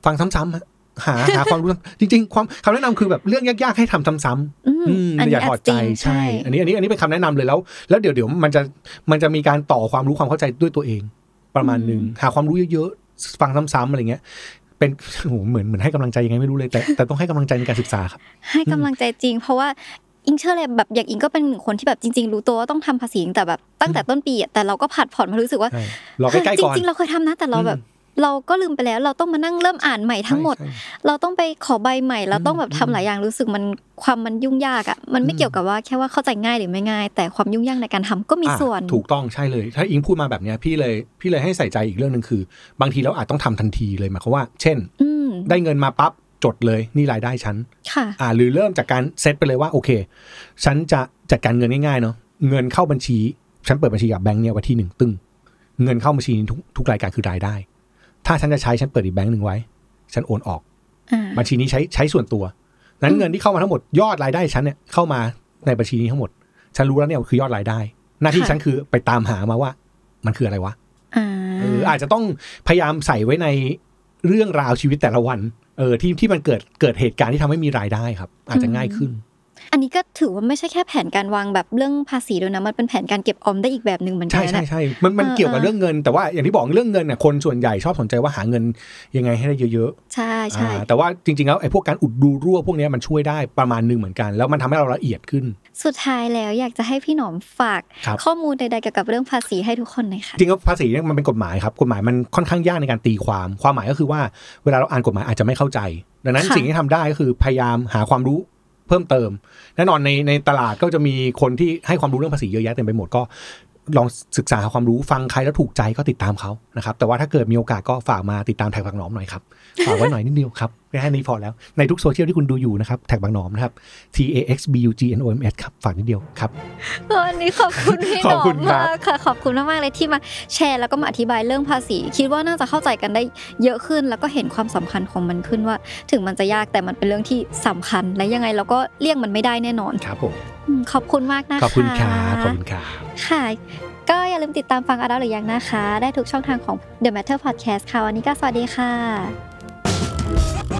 Speaker 1: ฟังซ้ำ ๆ หา หาความรู้ จริง ๆ ความคำแนะนำคือแบบเรื่องยากๆให้ทำซ้ำๆอืมอย่าถอดใจใช่ อันนี้ อันนี้อันนี้เป็นคำแนะนำเลยแล้ว แล้วเดี๋ยวเดี๋ยวมันจะมันจะมีการต่อความรู้ความเข้าใจด้วยตัวเอง ประมาณหนึ่งหาความรู้เยอะๆฟังซ้ำ ๆอะไรเงี้ย เป็นโหเหมือนเหมือนให้กำลังใจยังไงไม่รู้เลยแต่แต่ต้องให้กำลังใจในการศึก
Speaker 3: ษาครับ
Speaker 2: ให้กำลังใจจริงเพราะว่าอิงเชื่อเลยแบบอย่างอิงก็เป็นหนึ่งคนที่แบบจริงๆรู้ตัวว่าต้องทำภาษีแต่แบบตั้งแต่ต้นปีแต่เราก็ผัดผ่อนมารู้สึกว่า เราใกล้ก่อนจริง ๆ เราเคยทำนะแต่เราแบบ เราก็ลืมไปแล้ว เราต้องมานั่งเริ่มอ่านใหม่ทั้งหมด เราต้องไปขอใบใหม่เราต้องแบบทำหลายอย่างรู้สึกมันความมันยุ่งยากอ่ะมันไม่เกี่ยวกับว่าแค่ว่าเข้าใจง่ายหรือไม่ง่าย แต่ความยุ่งยากในการทำก็มีส่วน ถูก
Speaker 1: ต้องใช่เลยถ้าอิงพูดมาแบบเนี้ยพี่เลยพี่เลยให้ใส่ใจอีกเรื่องหนึ่งคือบางทีเราอาจต้องทำทันทีเลยหมายความว่า เช่นได้เงินมาปั๊บจดเลยนี่รายได้ฉัน ค่ะ อ่าหรือเริ่มจากการเซตไปเลยว่าโอเค ฉันจะจัดการเงินง่ายๆเนาะ เงินเข้าบัญชี ฉันเปิดบัญชีกับแบงค์เนี่ยวันที่หนึ่งตึ้ง เงินเข้าบัญชีทุกทุกรายการคือรายได้ ถ้าฉันจะใช้ฉันเปิดอีกแบงค์หนึ่งไว้ ฉันโอนออกบัญชีนี้ใช้ใช้ส่วนตัวนั้นเงินที่เข้ามาทั้งหมดยอดรายได้ฉันเนี่ยเข้ามาในบัญชีนี้ทั้งหมด ฉันรู้แล้วเนี่ยคือยอดรายได้ หน้าที่ฉันคือไปตามหามาว่า มันคืออะไรวะืออาจจะต้องพยายามใส่ไว้ในเรื่องราวชีวิตแต่ละวันเออที่ที่มันเกิดเกิดเหตุการณ์ที่ทำให้มีรายได้ครับ อาจจะง่ายขึ้น
Speaker 2: อันนี้ก็ถือว่าไม่ใช่แค่แผนการวางแบบเรื่องภาษีด้วยนะมันเป็นแผนการเก็บออมได้อีกแบบหนึ่งเหมือนกันใช่ใช่ใช
Speaker 1: ่มันมันเกี่ยวกับเรื่องเงินแต่ว่าอย่างที่บอกเรื่องเงินเนี่ยคนส่วนใหญ่ชอบสนใจว่าหาเงินยังไงให้ได้เยอะ
Speaker 2: ๆใช่ใช่
Speaker 1: แต่ว่าจริงๆแล้วไอ้พวกการอุดรูรั่วพวกนี้มันช่วยได้ประมาณนึงเหมือนกัน แล้วมันทำให้เราละเอียดขึ้น
Speaker 2: สุดท้ายแล้วอยากจะให้พี่หนอมฝากข้อมูลใดๆเกี่ยวกับเรื่องภาษีให้ทุกคนหน่อยค่ะ
Speaker 1: จริงๆภาษีเนี่ยมันเป็นกฎหมายครับกฎหมายมันค่อนข้างยากในการตีความ ความหมายก็คือว่า เวลาเราอ่านกฎหมายอาจจะไม่เข้าใจ ดังนั้นสิ่งที่ทำได้ก็คือพยายามหาความรู้พิ่มเติมแน่นอนในในตลาดก็จะมีคนที่ให้ความรู้เรื่องภาษีเยอะแยะเต็มไปหมดก็ ลองศึกษาความรู้ฟังใครแล้วถูกใจก็ติดตามเขานะครับ แต่ว่าถ้าเกิดมีโอกาสก็ฝากมาติดตามแท็กฝากหนอมหน่อยครับ ฝากไว้หน่อยนิดเดียวครับแค่นี้พอแล้ว ในทุกโซเชียลที่คุณดูอยู่นะครับ แท็กบางหนอมนะครับ T A X B U G N O M S ครับฝากนิดเดียวครับ
Speaker 2: วันนี้ขอบคุณพี่หนอมมากค่ะขอบคุณมาก ๆ เลยที่มาแชร์แล้วก็มาอธิบายเรื่องภาษี คิดว่าน่าจะเข้าใจกันได้เยอะขึ้น แล้วก็เห็นความสำคัญของมันขึ้นว่า ถึงมันจะยากแต่มันเป็นเรื่องที่สำคัญและยังไงเราก็เลี่ยงมันไม่ได้แน่นอนครับผมขอบคุณมากนะคะขอบคุณค่ะขอบคุณค่ะ ค่ะ ก็อย่าลืมติดตามฟังอา์ตหรือยังนะคะ ได้ทุกช่องทางของ The Matter Podcast ค่ะวันนี้ก็สวัสดีค่ะ